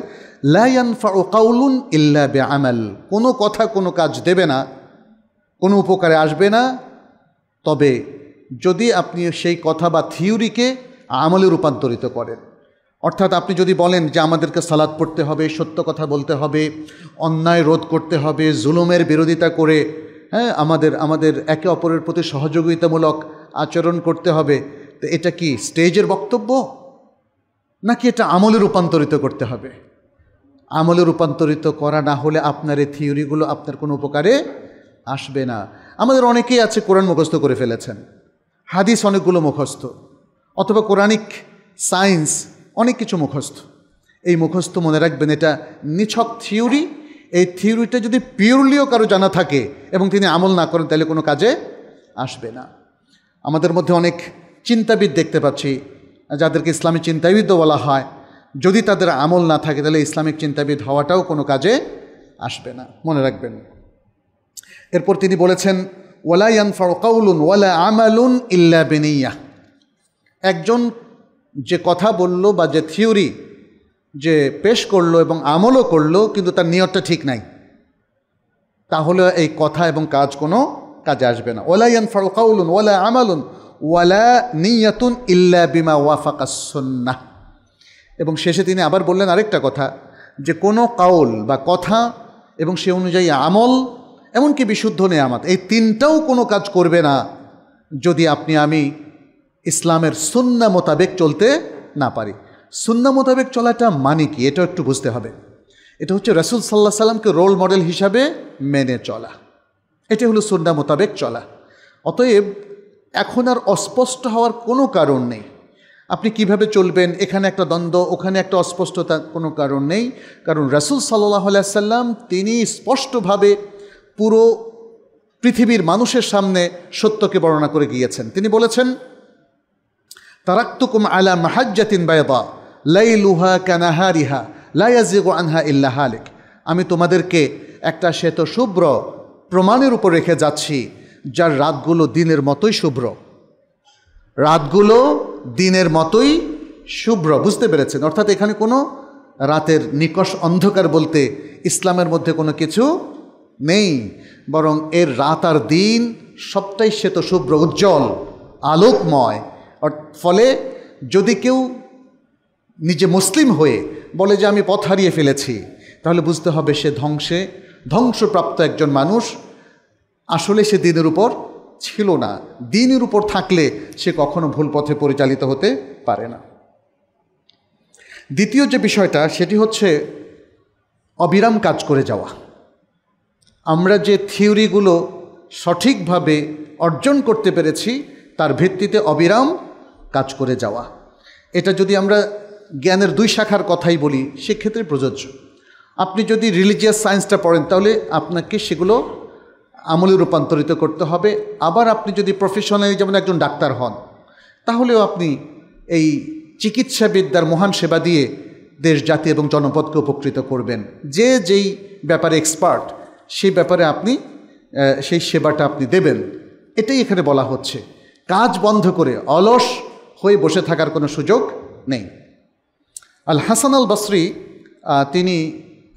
Speaker 1: লায়ানফাউ কাউলুন ইল্লা বে আমাল কোনো কথা কোনো কাজ দেবে না কোনো উপকারে আসবে না তবে যদি আপনি সেই কথা বা থিওরিকে আমলে রূপান্তরিত করেন অর্থাৎ আপনি যদি বলেন যে আমাদেরকে সালাদ পড়তে হবে সত্য কথা বলতে হবে অন্যায় রোধ করতে হবে জুলুমের বিরোধিতা করে হ্যাঁ আমাদের আমাদের একে অপরের প্রতি সহযোগিতামূলক আচরণ করতে হবে তো এটা কি স্টেজের বক্তব্য নাকি এটা আমলে রূপান্তরিত করতে হবে আমলে রূপান্তরিত করা না হলে আপনার এই থিওরিগুলো আপনার কোনো উপকারে আসবে না আমাদের অনেকেই আছে কোরআন মুখস্থ করে ফেলেছেন হাদিস অনেকগুলো মুখস্থ অথবা কোরআনিক সায়েন্স অনেক কিছু মুখস্থ এই মুখস্থ মনে রাখবেন এটা নিছক থিওরি এই থিওরিটা যদি পিওরলিও কারো জানা থাকে এবং তিনি আমল না করেন তাহলে কোনো কাজে আসবে না আমাদের মধ্যে অনেক চিন্তাবিদ দেখতে পাচ্ছি যাদেরকে ইসলামী চিন্তাবিদও বলা হয় যদি তাদের আমল না থাকে তাহলে ইসলামিক চিন্তাবিদ হওয়াটাও কোনো কাজে আসবে না মনে রাখবেন এরপর তিনি বলেছেন ফর কাউলুন ওয়ালা আমালুন ইল্লা বেনিয়া একজন যে কথা বলল বা যে থিওরি যে পেশ করলো এবং আমলও করলো কিন্তু তার নিয়তটা ঠিক নাই তাহলে এই কথা এবং কাজ কোনো কাজে আসবে না ফর কাউলুন ওয়ালা আমালুন ওয়ালা নিয়াতুন ইল্লা বিমা ওয়াফাকাসন্না এবং শেষে তিনি আবার বললেন আরেকটা কথা যে কোনো কাউল বা কথা এবং সে অনুযায়ী আমল এমনকি বিশুদ্ধ নেয়ামাত এই তিনটাও কোনো কাজ করবে না যদি আপনি আমি ইসলামের সুন্না মোতাবেক চলতে না পারি সুন্না মোতাবেক চলাটা মানে কি এটা একটু বুঝতে হবে এটা হচ্ছে রাসুল সাল্লাহ সাল্লামকে রোল মডেল হিসাবে মেনে চলা এটা হলো সুন্না মোতাবেক চলা অতএব এখন আর অস্পষ্ট হওয়ার কোনো কারণ নেই আপনি কিভাবে চলবেন এখানে একটা দ্বন্দ্ব ওখানে একটা অস্পষ্টতা কোনো কারণ নেই কারণ রাসুল সাল্লাহ সাল্লাম তিনি স্পষ্টভাবে পুরো পৃথিবীর মানুষের সামনে সত্যকে বর্ণনা করে গিয়েছেন তিনি বলেছেন তারাক্তুকুম আলা মাহাজ্জাতিন বায়বা ক্যানাহা কানাহারিহা লাইয়াজিগো আনহা ইল্লাহ আলেক আমি তোমাদেরকে একটা শ্বেত শুভ্র প্রমাণের উপর রেখে যাচ্ছি যার রাতগুলো দিনের মতোই শুভ্র রাতগুলো দিনের মতোই শুভ্র বুঝতে পেরেছেন অর্থাৎ এখানে কোনো রাতের নিকষ অন্ধকার বলতে ইসলামের মধ্যে কোনো কিছু নেই বরং এর রাত আর দিন সবটাই শ্বেত শুভ্র উজ্জ্বল আলোকময় ফলে যদি কেউ নিজে মুসলিম হয়ে বলে যে আমি পথ হারিয়ে ফেলেছি তাহলে বুঝতে হবে সে ধ্বংসে ধ্বংসপ্রাপ্ত একজন মানুষ আসলে সে দিনের উপর ছিল না দিনের উপর থাকলে সে কখনো ভুল পথে পরিচালিত হতে পারে না দ্বিতীয় যে বিষয়টা সেটি হচ্ছে অবিরাম কাজ করে যাওয়া আমরা যে থিওরিগুলো সঠিকভাবে অর্জন করতে পেরেছি তার ভিত্তিতে অবিরাম কাজ করে যাওয়া এটা যদি আমরা জ্ঞানের দুই শাখার কথাই বলি সেক্ষেত্রে প্রযোজ্য আপনি যদি রিলিজিয়াস সায়েন্সটা পড়েন তাহলে আপনাকে সেগুলো আমলে রূপান্তরিত করতে হবে আবার আপনি যদি প্রফেশনালি যেমন একজন ডাক্তার হন তাহলেও আপনি এই চিকিৎসাবিদ্যার মহান সেবা দিয়ে দেশ জাতি এবং জনপদকে উপকৃত করবেন যে যেই ব্যাপারে এক্সপার্ট সেই ব্যাপারে আপনি সেই সেবাটা আপনি দেবেন এটাই এখানে বলা হচ্ছে কাজ বন্ধ করে অলস হয়ে বসে থাকার কোনো সুযোগ নেই আল হাসান আল বসরি তিনি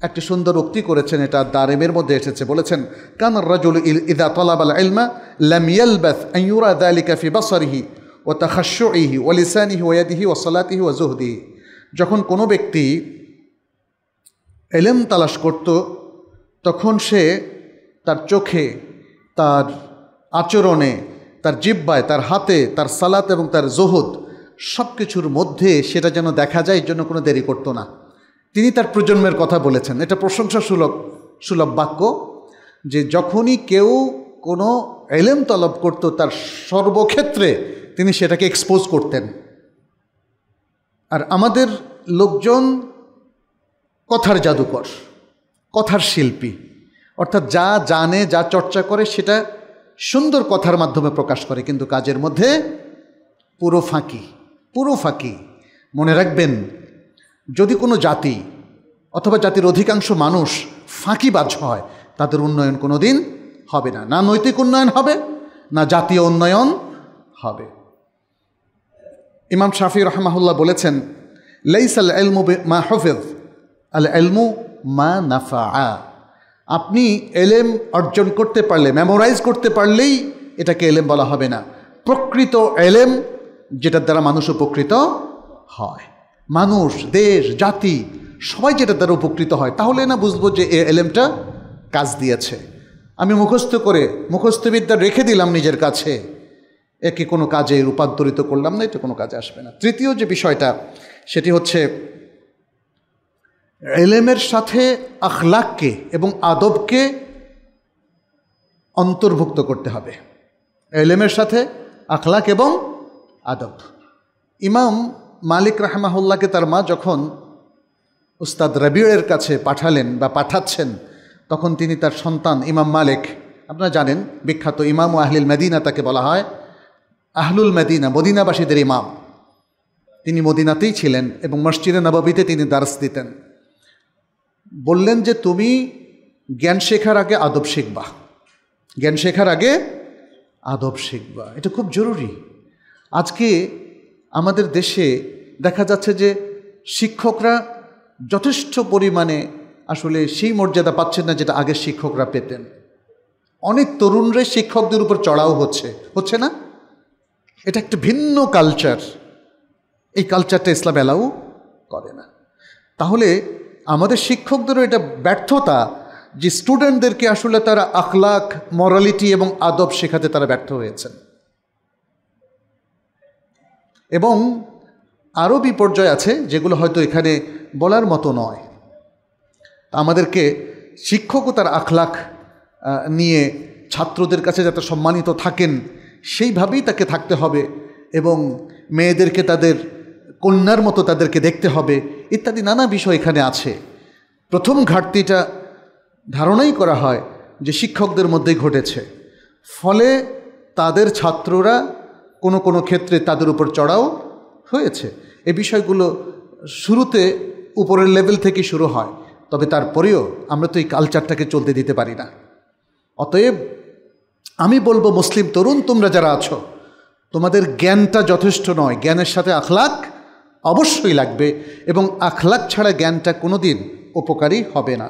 Speaker 1: একটি সুন্দর উক্তি করেছেন এটা দারেমের মধ্যে এসেছে বলেছেন কান রাজুল ইল ইদা তলাব আল ইলমা লামিয়াল বাস আইয়ুরা দালিকা ফি বাসারিহি ও তা ইহি ও লিসানিহি ওয়াদিহি ও সালাতিহি ও জুহদিহি যখন কোনো ব্যক্তি এলেম তালাশ করত তখন সে তার চোখে তার আচরণে তার জিব্বায় তার হাতে তার সালাত এবং তার জোহদ সব কিছুর মধ্যে সেটা যেন দেখা যায় এর জন্য কোনো দেরি করতো না তিনি তার প্রজন্মের কথা বলেছেন এটা প্রশংসা সুলভ সুলভ বাক্য যে যখনই কেউ কোনো এলেম তলব করত তার সর্বক্ষেত্রে তিনি সেটাকে এক্সপোজ করতেন আর আমাদের লোকজন কথার জাদুকর কথার শিল্পী অর্থাৎ যা জানে যা চর্চা করে সেটা সুন্দর কথার মাধ্যমে প্রকাশ করে কিন্তু কাজের মধ্যে পুরো ফাঁকি পুরো ফাঁকি মনে রাখবেন যদি কোনো জাতি অথবা জাতির অধিকাংশ মানুষ ফাঁকিবাজ হয় তাদের উন্নয়ন কোনো দিন হবে না না নৈতিক উন্নয়ন হবে না জাতীয় উন্নয়ন হবে ইমাম শাফি রহমাহুল্লাহ বলেছেন লেইস আল এলমু মা হফেজ আল এলমু মা নাফা আপনি এলেম অর্জন করতে পারলে মেমোরাইজ করতে পারলেই এটাকে এলেম বলা হবে না প্রকৃত এলেম যেটার দ্বারা মানুষ উপকৃত হয় মানুষ দেশ জাতি সবাই যেটা দ্বারা উপকৃত হয় তাহলে না বুঝবো যে এ এলেমটা কাজ দিয়েছে আমি মুখস্থ করে মুখস্থবিদ্যা রেখে দিলাম নিজের কাছে একে কোনো কাজে রূপান্তরিত করলাম না এটা কোনো কাজে আসবে না তৃতীয় যে বিষয়টা সেটি হচ্ছে এলেমের সাথে আখলাককে এবং আদবকে অন্তর্ভুক্ত করতে হবে এলেমের সাথে আখলাক এবং আদব ইমাম মালিক রাহমাহুল্লাহকে তার মা যখন উস্তাদ রবিউয়ের কাছে পাঠালেন বা পাঠাচ্ছেন তখন তিনি তার সন্তান ইমাম মালিক আপনারা জানেন বিখ্যাত ইমাম ও আহলিল মেদিনা তাকে বলা হয় আহলুল মদিনা মদিনাবাসীদের ইমাম তিনি মদিনাতেই ছিলেন এবং মসজিদে নবাবিতে তিনি দার্স দিতেন বললেন যে তুমি জ্ঞান শেখার আগে আদব শিখবা জ্ঞান শেখার আগে আদব শিখবা এটা খুব জরুরি আজকে আমাদের দেশে দেখা যাচ্ছে যে শিক্ষকরা যথেষ্ট পরিমাণে আসলে সেই মর্যাদা পাচ্ছেন না যেটা আগের শিক্ষকরা পেতেন অনেক তরুণরাই শিক্ষকদের উপর চড়াও হচ্ছে হচ্ছে না এটা একটা ভিন্ন কালচার এই কালচারটা ইসলাম এলাও করে না তাহলে আমাদের শিক্ষকদেরও এটা ব্যর্থতা যে স্টুডেন্টদেরকে আসলে তারা আখলাখ মরালিটি এবং আদব শেখাতে তারা ব্যর্থ হয়েছেন এবং আরও বিপর্যয় আছে যেগুলো হয়তো এখানে বলার মতো নয় আমাদেরকে শিক্ষকতার আখলাখ নিয়ে ছাত্রদের কাছে যাতে সম্মানিত থাকেন সেইভাবেই তাকে থাকতে হবে এবং মেয়েদেরকে তাদের কন্যার মতো তাদেরকে দেখতে হবে ইত্যাদি নানা বিষয় এখানে আছে প্রথম ঘাটতিটা ধারণাই করা হয় যে শিক্ষকদের মধ্যেই ঘটেছে ফলে তাদের ছাত্ররা কোনো কোনো ক্ষেত্রে তাদের উপর চড়াও হয়েছে এই বিষয়গুলো শুরুতে উপরের লেভেল থেকে শুরু হয় তবে তারপরেও আমরা তো এই কালচারটাকে চলতে দিতে পারি না অতএব আমি বলবো মুসলিম তরুণ তোমরা যারা আছো তোমাদের জ্ঞানটা যথেষ্ট নয় জ্ঞানের সাথে আখলাক অবশ্যই লাগবে এবং আখলাক ছাড়া জ্ঞানটা কোনো দিন উপকারী হবে না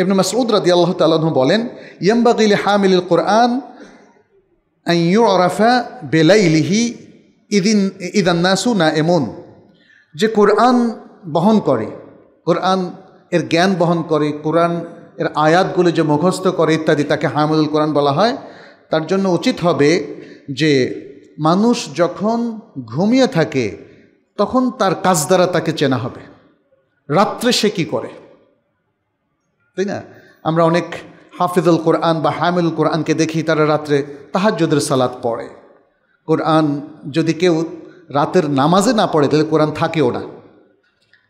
Speaker 1: এবনে মাসউদ রাদি আল্লাহ তাল্লাহ বলেন ইয়াম্বাগিল হামিল কোরআন ইউরাফা বেলাইলিহি ইদিন ইদান্নাসু না এমন যে কোরআন বহন করে কোরআন এর জ্ঞান বহন করে কোরআন এর আয়াতগুলো যে মুখস্থ করে ইত্যাদি তাকে হামদুল কোরআন বলা হয় তার জন্য উচিত হবে যে মানুষ যখন ঘুমিয়ে থাকে তখন তার কাজ দ্বারা তাকে চেনা হবে রাত্রে সে কী করে তাই না আমরা অনেক হাফিজুল কোরআন বা হামিল কোরআনকে দেখি তারা রাত্রে তাহাজ্যদের সালাত পড়ে কোরআন যদি কেউ রাতের নামাজে না পড়ে তাহলে কোরআন থাকেও না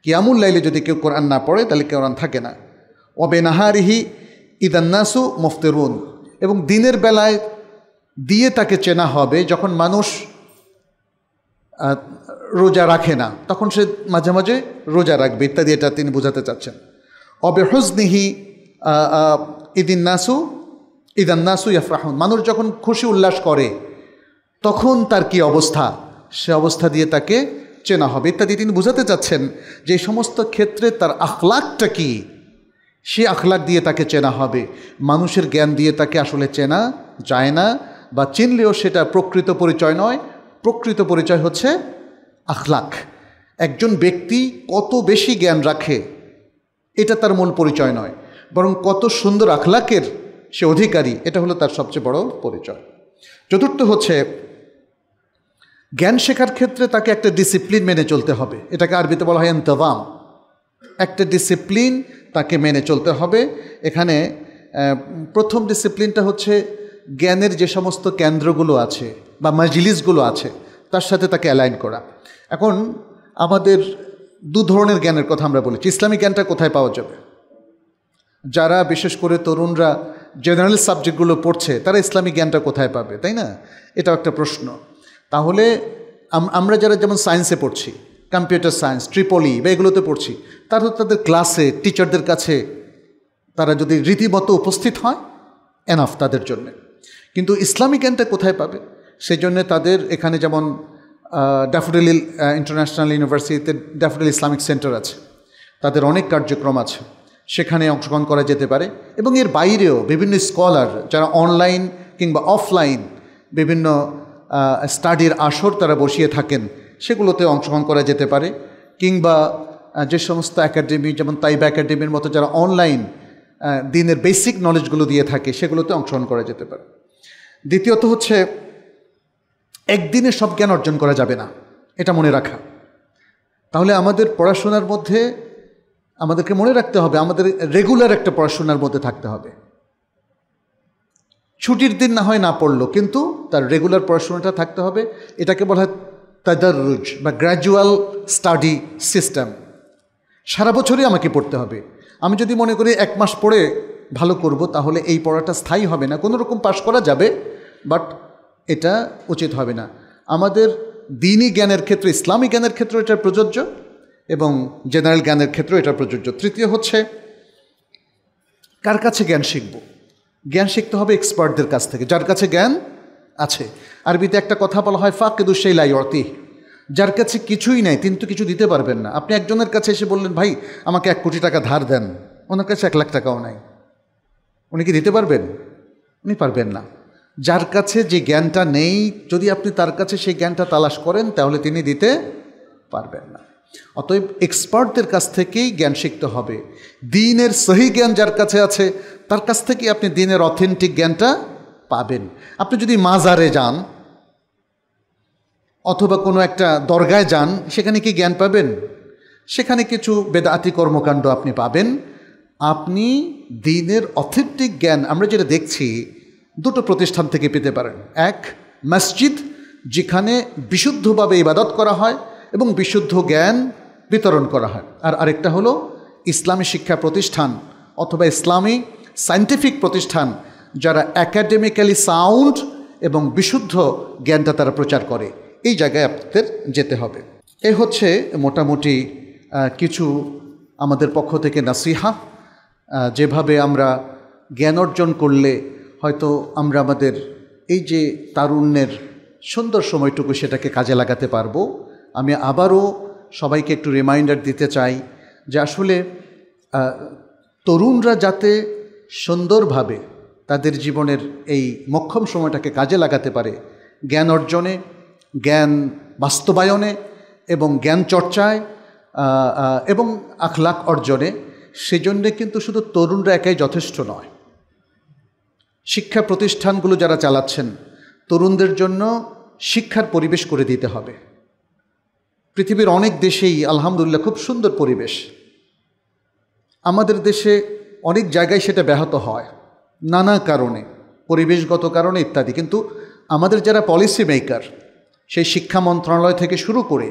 Speaker 1: কিয়ামুল লাইলে যদি কেউ কোরআন না পড়ে তাহলে কোরআন থাকে না অবে অবেনাহারিহি ইদান্নাসু মুফতেরুন এবং দিনের বেলায় দিয়ে তাকে চেনা হবে যখন মানুষ রোজা রাখে না তখন সে মাঝে মাঝে রোজা রাখবে ইত্যাদি এটা তিনি বোঝাতে চাচ্ছেন অবে হজনিহি ইদিন নাসু ইদান নাসু ইয়াফরাহন মানুষ যখন খুশি উল্লাস করে তখন তার কি অবস্থা সে অবস্থা দিয়ে তাকে চেনা হবে ইত্যাদি তিনি বোঝাতে চাচ্ছেন যে সমস্ত ক্ষেত্রে তার আখলাকটা কী সে আখলাক দিয়ে তাকে চেনা হবে মানুষের জ্ঞান দিয়ে তাকে আসলে চেনা যায় না বা চিনলেও সেটা প্রকৃত পরিচয় নয় প্রকৃত পরিচয় হচ্ছে আখলাক একজন ব্যক্তি কত বেশি জ্ঞান রাখে এটা তার মূল পরিচয় নয় বরং কত সুন্দর আখলাকের সে অধিকারী এটা হলো তার সবচেয়ে বড় পরিচয় চতুর্থ হচ্ছে জ্ঞান শেখার ক্ষেত্রে তাকে একটা ডিসিপ্লিন মেনে চলতে হবে এটাকে আরবিতে বলা হয় এন্তবাম একটা ডিসিপ্লিন তাকে মেনে চলতে হবে এখানে প্রথম ডিসিপ্লিনটা হচ্ছে জ্ঞানের যে সমস্ত কেন্দ্রগুলো আছে বা মাজিলিসগুলো আছে তার সাথে তাকে অ্যালাইন করা এখন আমাদের দু ধরনের জ্ঞানের কথা আমরা বলেছি ইসলামী জ্ঞানটা কোথায় পাওয়া যাবে যারা বিশেষ করে তরুণরা জেনারেল সাবজেক্টগুলো পড়ছে তারা ইসলামী জ্ঞানটা কোথায় পাবে তাই না এটাও একটা প্রশ্ন তাহলে আমরা যারা যেমন সায়েন্সে পড়ছি কম্পিউটার সায়েন্স ট্রিপলি বা এগুলোতে পড়ছি তারা তাদের ক্লাসে টিচারদের কাছে তারা যদি রীতিমতো উপস্থিত হয় এনাফ তাদের জন্যে কিন্তু ইসলামী জ্ঞানটা কোথায় পাবে সেই জন্যে তাদের এখানে যেমন ড্যাফোডিল ইন্টারন্যাশনাল ইউনিভার্সিটিতে ড্যাফোডিল ইসলামিক সেন্টার আছে তাদের অনেক কার্যক্রম আছে সেখানে অংশগ্রহণ করা যেতে পারে এবং এর বাইরেও বিভিন্ন স্কলার যারা অনলাইন কিংবা অফলাইন বিভিন্ন স্টাডির আসর তারা বসিয়ে থাকেন সেগুলোতে অংশগ্রহণ করা যেতে পারে কিংবা যে সমস্ত একাডেমি যেমন তাইবা একাডেমির মতো যারা অনলাইন দিনের বেসিক নলেজগুলো দিয়ে থাকে সেগুলোতে অংশগ্রহণ করা যেতে পারে দ্বিতীয়ত হচ্ছে একদিনে সব জ্ঞান অর্জন করা যাবে না এটা মনে রাখা তাহলে আমাদের পড়াশোনার মধ্যে আমাদেরকে মনে রাখতে হবে আমাদের রেগুলার একটা পড়াশোনার মধ্যে থাকতে হবে ছুটির দিন না হয় না পড়লো কিন্তু তার রেগুলার পড়াশোনাটা থাকতে হবে এটাকে বলা হয় তাদারুজ বা গ্র্যাজুয়াল স্টাডি সিস্টেম সারা বছরই আমাকে পড়তে হবে আমি যদি মনে করি এক মাস পড়ে ভালো করব তাহলে এই পড়াটা স্থায়ী হবে না কোনো রকম পাশ করা যাবে বাট এটা উচিত হবে না আমাদের দিনই জ্ঞানের ক্ষেত্রে ইসলামী জ্ঞানের ক্ষেত্রে এটা প্রযোজ্য এবং জেনারেল জ্ঞানের ক্ষেত্রে এটা প্রযোজ্য তৃতীয় হচ্ছে কার কাছে জ্ঞান শিখব জ্ঞান শিখতে হবে এক্সপার্টদের কাছ থেকে যার কাছে জ্ঞান আছে আরবিতে একটা কথা বলা হয় ফাঁক কেদু সেই লাই যার কাছে কিছুই নাই কিন্তু কিছু দিতে পারবেন না আপনি একজনের কাছে এসে বললেন ভাই আমাকে এক কোটি টাকা ধার দেন ওনার কাছে এক লাখ টাকাও নাই উনি কি দিতে পারবেন উনি পারবেন না যার কাছে যে জ্ঞানটা নেই যদি আপনি তার কাছে সেই জ্ঞানটা তালাশ করেন তাহলে তিনি দিতে পারবেন না অতএব এক্সপার্টদের কাছ থেকেই জ্ঞান শিখতে হবে দিনের সহি জ্ঞান যার কাছে আছে তার কাছ থেকে আপনি দিনের অথেন্টিক জ্ঞানটা পাবেন আপনি যদি মাজারে যান অথবা কোনো একটা দরগায় যান সেখানে কি জ্ঞান পাবেন সেখানে কিছু বেদাতি কর্মকাণ্ড আপনি পাবেন আপনি দিনের অথেন্টিক জ্ঞান আমরা যেটা দেখছি দুটো প্রতিষ্ঠান থেকে পেতে পারেন এক মসজিদ যেখানে বিশুদ্ধভাবে ইবাদত করা হয় এবং বিশুদ্ধ জ্ঞান বিতরণ করা হয় আর আরেকটা হলো ইসলামী শিক্ষা প্রতিষ্ঠান অথবা ইসলামী সায়েন্টিফিক প্রতিষ্ঠান যারা অ্যাকাডেমিক্যালি সাউন্ড এবং বিশুদ্ধ জ্ঞানটা তারা প্রচার করে এই জায়গায় আপনাদের যেতে হবে এ হচ্ছে মোটামুটি কিছু আমাদের পক্ষ থেকে নাসিহা যেভাবে আমরা জ্ঞান অর্জন করলে হয়তো আমরা আমাদের এই যে তারুণ্যের সুন্দর সময়টুকু সেটাকে কাজে লাগাতে পারবো আমি আবারও সবাইকে একটু রিমাইন্ডার দিতে চাই যে আসলে তরুণরা যাতে সুন্দরভাবে তাদের জীবনের এই মক্ষম সময়টাকে কাজে লাগাতে পারে জ্ঞান অর্জনে জ্ঞান বাস্তবায়নে এবং জ্ঞান চর্চায় এবং আখলাখ অর্জনে সেজন্যে কিন্তু শুধু তরুণরা একাই যথেষ্ট নয় শিক্ষা প্রতিষ্ঠানগুলো যারা চালাচ্ছেন তরুণদের জন্য শিক্ষার পরিবেশ করে দিতে হবে পৃথিবীর অনেক দেশেই আলহামদুলিল্লাহ খুব সুন্দর পরিবেশ আমাদের দেশে অনেক জায়গায় সেটা ব্যাহত হয় নানা কারণে পরিবেশগত কারণে ইত্যাদি কিন্তু আমাদের যারা পলিসি মেকার সেই শিক্ষা মন্ত্রণালয় থেকে শুরু করে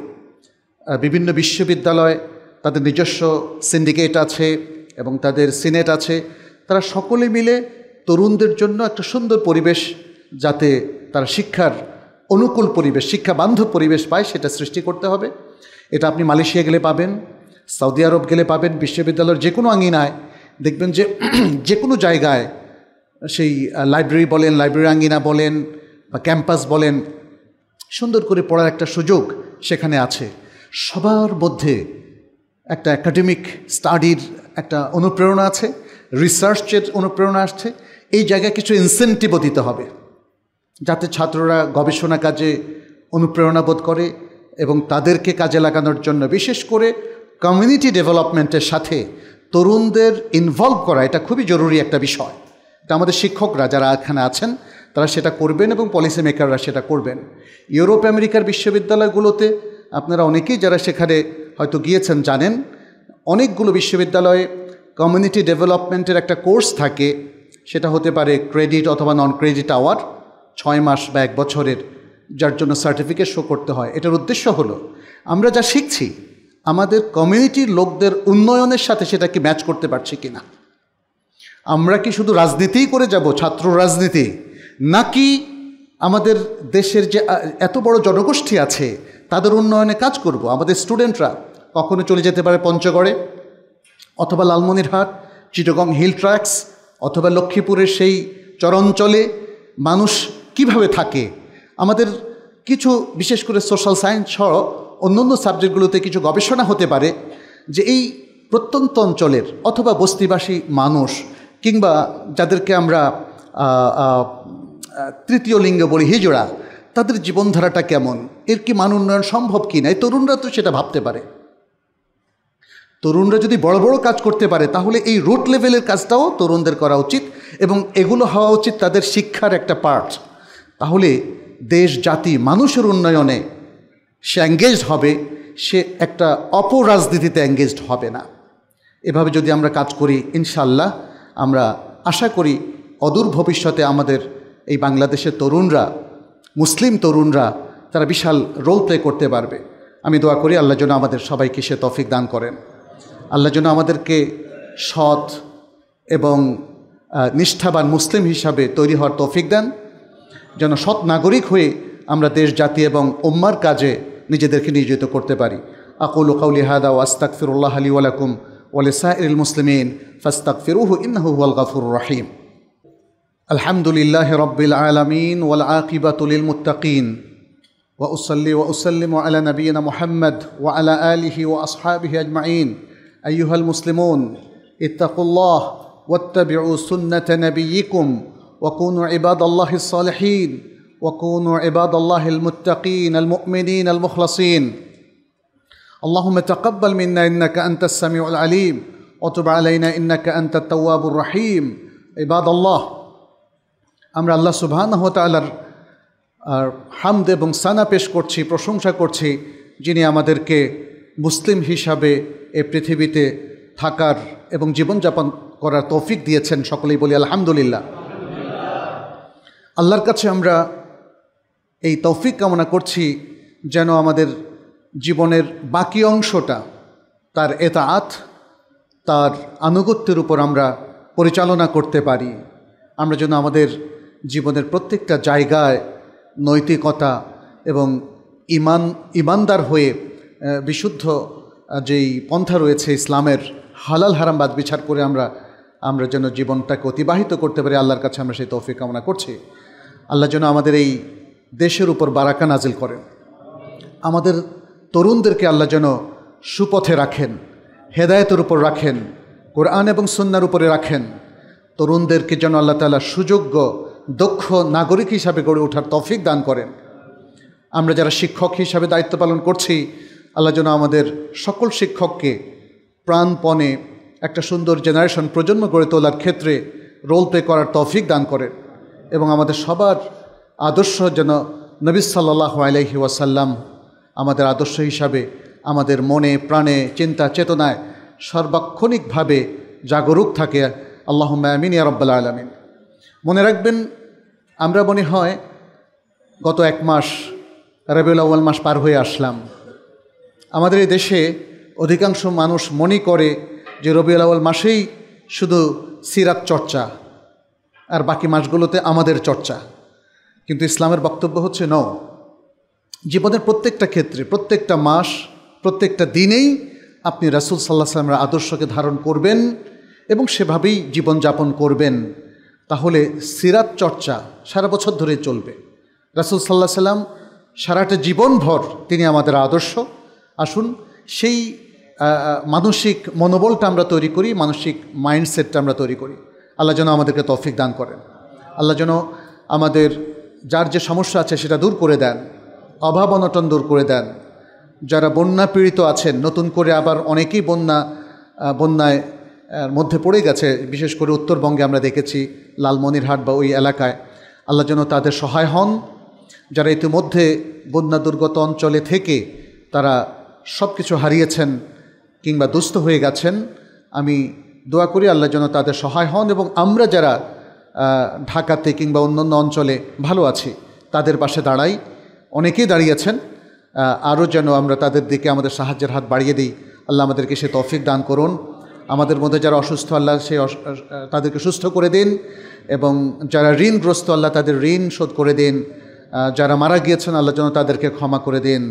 Speaker 1: বিভিন্ন বিশ্ববিদ্যালয় তাদের নিজস্ব সিন্ডিকেট আছে এবং তাদের সিনেট আছে তারা সকলে মিলে তরুণদের জন্য একটা সুন্দর পরিবেশ যাতে তারা শিক্ষার অনুকূল পরিবেশ শিক্ষা বান্ধব পরিবেশ পায় সেটা সৃষ্টি করতে হবে এটা আপনি মালয়েশিয়া গেলে পাবেন সৌদি আরব গেলে পাবেন বিশ্ববিদ্যালয়ের যে কোনো আঙিনায় দেখবেন যে যে কোনো জায়গায় সেই লাইব্রেরি বলেন লাইব্রেরি আঙ্গিনা বলেন বা ক্যাম্পাস বলেন সুন্দর করে পড়ার একটা সুযোগ সেখানে আছে সবার মধ্যে একটা একাডেমিক স্টাডির একটা অনুপ্রেরণা আছে রিসার্চের অনুপ্রেরণা আসছে এই জায়গায় কিছু ইনসেন্টিভও দিতে হবে যাতে ছাত্ররা গবেষণা কাজে অনুপ্রেরণা বোধ করে এবং তাদেরকে কাজে লাগানোর জন্য বিশেষ করে কমিউনিটি ডেভেলপমেন্টের সাথে তরুণদের ইনভলভ করা এটা খুবই জরুরি একটা বিষয় এটা আমাদের শিক্ষকরা যারা এখানে আছেন তারা সেটা করবেন এবং পলিসি মেকাররা সেটা করবেন ইউরোপ আমেরিকার বিশ্ববিদ্যালয়গুলোতে আপনারা অনেকেই যারা সেখানে হয়তো গিয়েছেন জানেন অনেকগুলো বিশ্ববিদ্যালয়ে কমিউনিটি ডেভেলপমেন্টের একটা কোর্স থাকে সেটা হতে পারে ক্রেডিট অথবা নন ক্রেডিট আওয়ার ছয় মাস বা এক বছরের যার জন্য সার্টিফিকেট শো করতে হয় এটার উদ্দেশ্য হলো আমরা যা শিখছি আমাদের কমিউনিটির লোকদের উন্নয়নের সাথে সেটা কি ম্যাচ করতে পারছি কি না আমরা কি শুধু রাজনীতিই করে যাব ছাত্র রাজনীতি নাকি আমাদের দেশের যে এত বড় জনগোষ্ঠী আছে তাদের উন্নয়নে কাজ করব আমাদের স্টুডেন্টরা কখনো চলে যেতে পারে পঞ্চগড়ে অথবা লালমনিরহাট চিটগং হিল ট্র্যাক্স অথবা লক্ষ্মীপুরের সেই চরঞ্চলে মানুষ কিভাবে থাকে আমাদের কিছু বিশেষ করে সোশ্যাল সায়েন্স সহ অন্য সাবজেক্টগুলোতে কিছু গবেষণা হতে পারে যে এই প্রত্যন্ত অঞ্চলের অথবা বস্তিবাসী মানুষ কিংবা যাদেরকে আমরা তৃতীয় লিঙ্গ বলি হিজোড়া তাদের জীবনধারাটা কেমন এর কি মান উন্নয়ন সম্ভব কি না এই তরুণরা তো সেটা ভাবতে পারে তরুণরা যদি বড় বড় কাজ করতে পারে তাহলে এই রুট লেভেলের কাজটাও তরুণদের করা উচিত এবং এগুলো হওয়া উচিত তাদের শিক্ষার একটা পার্ট তাহলে দেশ জাতি মানুষের উন্নয়নে সে অ্যাঙ্গেজড হবে সে একটা অপরাজনীতিতে অ্যাঙ্গেজড হবে না এভাবে যদি আমরা কাজ করি ইনশাল্লাহ আমরা আশা করি অদূর ভবিষ্যতে আমাদের এই বাংলাদেশের তরুণরা মুসলিম তরুণরা তারা বিশাল রোল প্লে করতে পারবে আমি দোয়া করি আল্লাহ যেন আমাদের সবাইকে সে তফিক দান করেন আল্লাহ যেন আমাদেরকে সৎ এবং নিষ্ঠাবান মুসলিম হিসাবে তৈরি হওয়ার তফিক দেন যেন সৎ নাগরিক হয়ে আমরা দেশ জাতি এবং ওম্মার কাজে নিজেদেরকে নিয়োজিত করতে পারি আকুল কাউলি হাদা ওয়াস্তাক ফিরুল্লাহ আলী ওয়ালাকুম ওয়ালে সাহরুল মুসলিমিন ফাস্তাক ফিরুহ ইনহুয়াল গাফুর রাহিম আলহামদুলিল্লাহ রব্বিল আলমিন ওয়াল আকিবাতুলিল মুতাকিন ওয়াউসল্লি ওয়াউসল্লিম ওয়ালা নবীনা মোহাম্মদ ওয়ালা আলিহি ও আসহাবিহি আজমাইন আইহাল মুসলিমুন ইত্তাকুল্লাহ ওয়াত্তাবিউ সুন্নাত নবীকুম وكونوا عباد الله الصالحين وكونوا عباد الله المتقين المؤمنين المخلصين اللهم تقبل منا انك انت السميع العليم وتب علينا انك انت التواب الرحيم عباد الله আমরা আল্লাহ সুবহানাহু ওয়া তাআলার আর হামদ এবং সানা পেশ করছি প্রশংসা করছি যিনি আমাদেরকে মুসলিম হিসাবে এ পৃথিবীতে থাকার এবং জীবনযাপন করার তৌফিক দিয়েছেন সকলেই বলি আলহামদুলিল্লাহ আল্লাহর কাছে আমরা এই তৌফিক কামনা করছি যেন আমাদের জীবনের বাকি অংশটা তার এতাআত তার আনুগত্যের উপর আমরা পরিচালনা করতে পারি আমরা যেন আমাদের জীবনের প্রত্যেকটা জায়গায় নৈতিকতা এবং ইমান ইমানদার হয়ে বিশুদ্ধ যেই পন্থা রয়েছে ইসলামের হালাল হারাম বাদ বিচার করে আমরা আমরা যেন জীবনটাকে অতিবাহিত করতে পারি আল্লাহর কাছে আমরা সেই তৌফিক কামনা করছি আল্লাহ যেন আমাদের এই দেশের উপর বারাকা নাজিল করেন আমাদের তরুণদেরকে আল্লাহ যেন সুপথে রাখেন হেদায়তের উপর রাখেন কোরআন এবং সন্ন্যার উপরে রাখেন তরুণদেরকে যেন আল্লাহ তালা সুযোগ্য দক্ষ নাগরিক হিসাবে গড়ে ওঠার তফিক দান করেন আমরা যারা শিক্ষক হিসাবে দায়িত্ব পালন করছি আল্লাহ যেন আমাদের সকল শিক্ষককে প্রাণপণে একটা সুন্দর জেনারেশন প্রজন্ম গড়ে তোলার ক্ষেত্রে রোল প্লে করার তফিক দান করেন এবং আমাদের সবার আদর্শ যেন নবী সাল্লাহ আলহি ওয়াসাল্লাম আমাদের আদর্শ হিসাবে আমাদের মনে প্রাণে চিন্তা চেতনায় সর্বাক্ষণিকভাবে জাগরুক থাকে আল্লাহ আমিন ইয়ারব্বাল আলমিন মনে রাখবেন আমরা মনে হয় গত এক মাস রবিউল আউ্ল মাস পার হয়ে আসলাম আমাদের এই দেশে অধিকাংশ মানুষ মনে করে যে রবিউল আউ্ল মাসেই শুধু সিরাত চর্চা আর বাকি মাসগুলোতে আমাদের চর্চা কিন্তু ইসলামের বক্তব্য হচ্ছে ন জীবনের প্রত্যেকটা ক্ষেত্রে প্রত্যেকটা মাস প্রত্যেকটা দিনেই আপনি রাসুল সাল্লাহ সাল্লামের আদর্শকে ধারণ করবেন এবং সেভাবেই জীবনযাপন করবেন তাহলে সিরাত চর্চা সারা বছর ধরে চলবে রাসুল সাল্লাহ সাল্লাম সারাটা জীবনভর তিনি আমাদের আদর্শ আসুন সেই মানসিক মনোবলটা আমরা তৈরি করি মানসিক মাইন্ডসেটটা আমরা তৈরি করি আল্লাহ যেন আমাদেরকে তৌফিক দান করেন আল্লাহ যেন আমাদের যার যে সমস্যা আছে সেটা দূর করে দেন অভাব অনটন দূর করে দেন যারা বন্যা পীড়িত আছেন নতুন করে আবার অনেকেই বন্যা বন্যায় মধ্যে পড়ে গেছে বিশেষ করে উত্তরবঙ্গে আমরা দেখেছি লালমনিরহাট বা ওই এলাকায় আল্লাহ যেন তাদের সহায় হন যারা ইতিমধ্যে বন্যা দুর্গত অঞ্চলে থেকে তারা সব কিছু হারিয়েছেন কিংবা দুস্থ হয়ে গেছেন আমি দোয়া করি আল্লাহ যেন তাদের সহায় হন এবং আমরা যারা ঢাকাতে কিংবা অন্যান্য অঞ্চলে ভালো আছি তাদের পাশে দাঁড়াই অনেকেই দাঁড়িয়েছেন আরও যেন আমরা তাদের দিকে আমাদের সাহায্যের হাত বাড়িয়ে দিই আল্লাহ আমাদেরকে সে তফিক দান করুন আমাদের মধ্যে যারা অসুস্থ আল্লাহ সে তাদেরকে সুস্থ করে দিন এবং যারা ঋণগ্রস্ত আল্লাহ তাদের ঋণ শোধ করে দিন যারা মারা গিয়েছেন আল্লাহ যেন তাদেরকে ক্ষমা করে দিন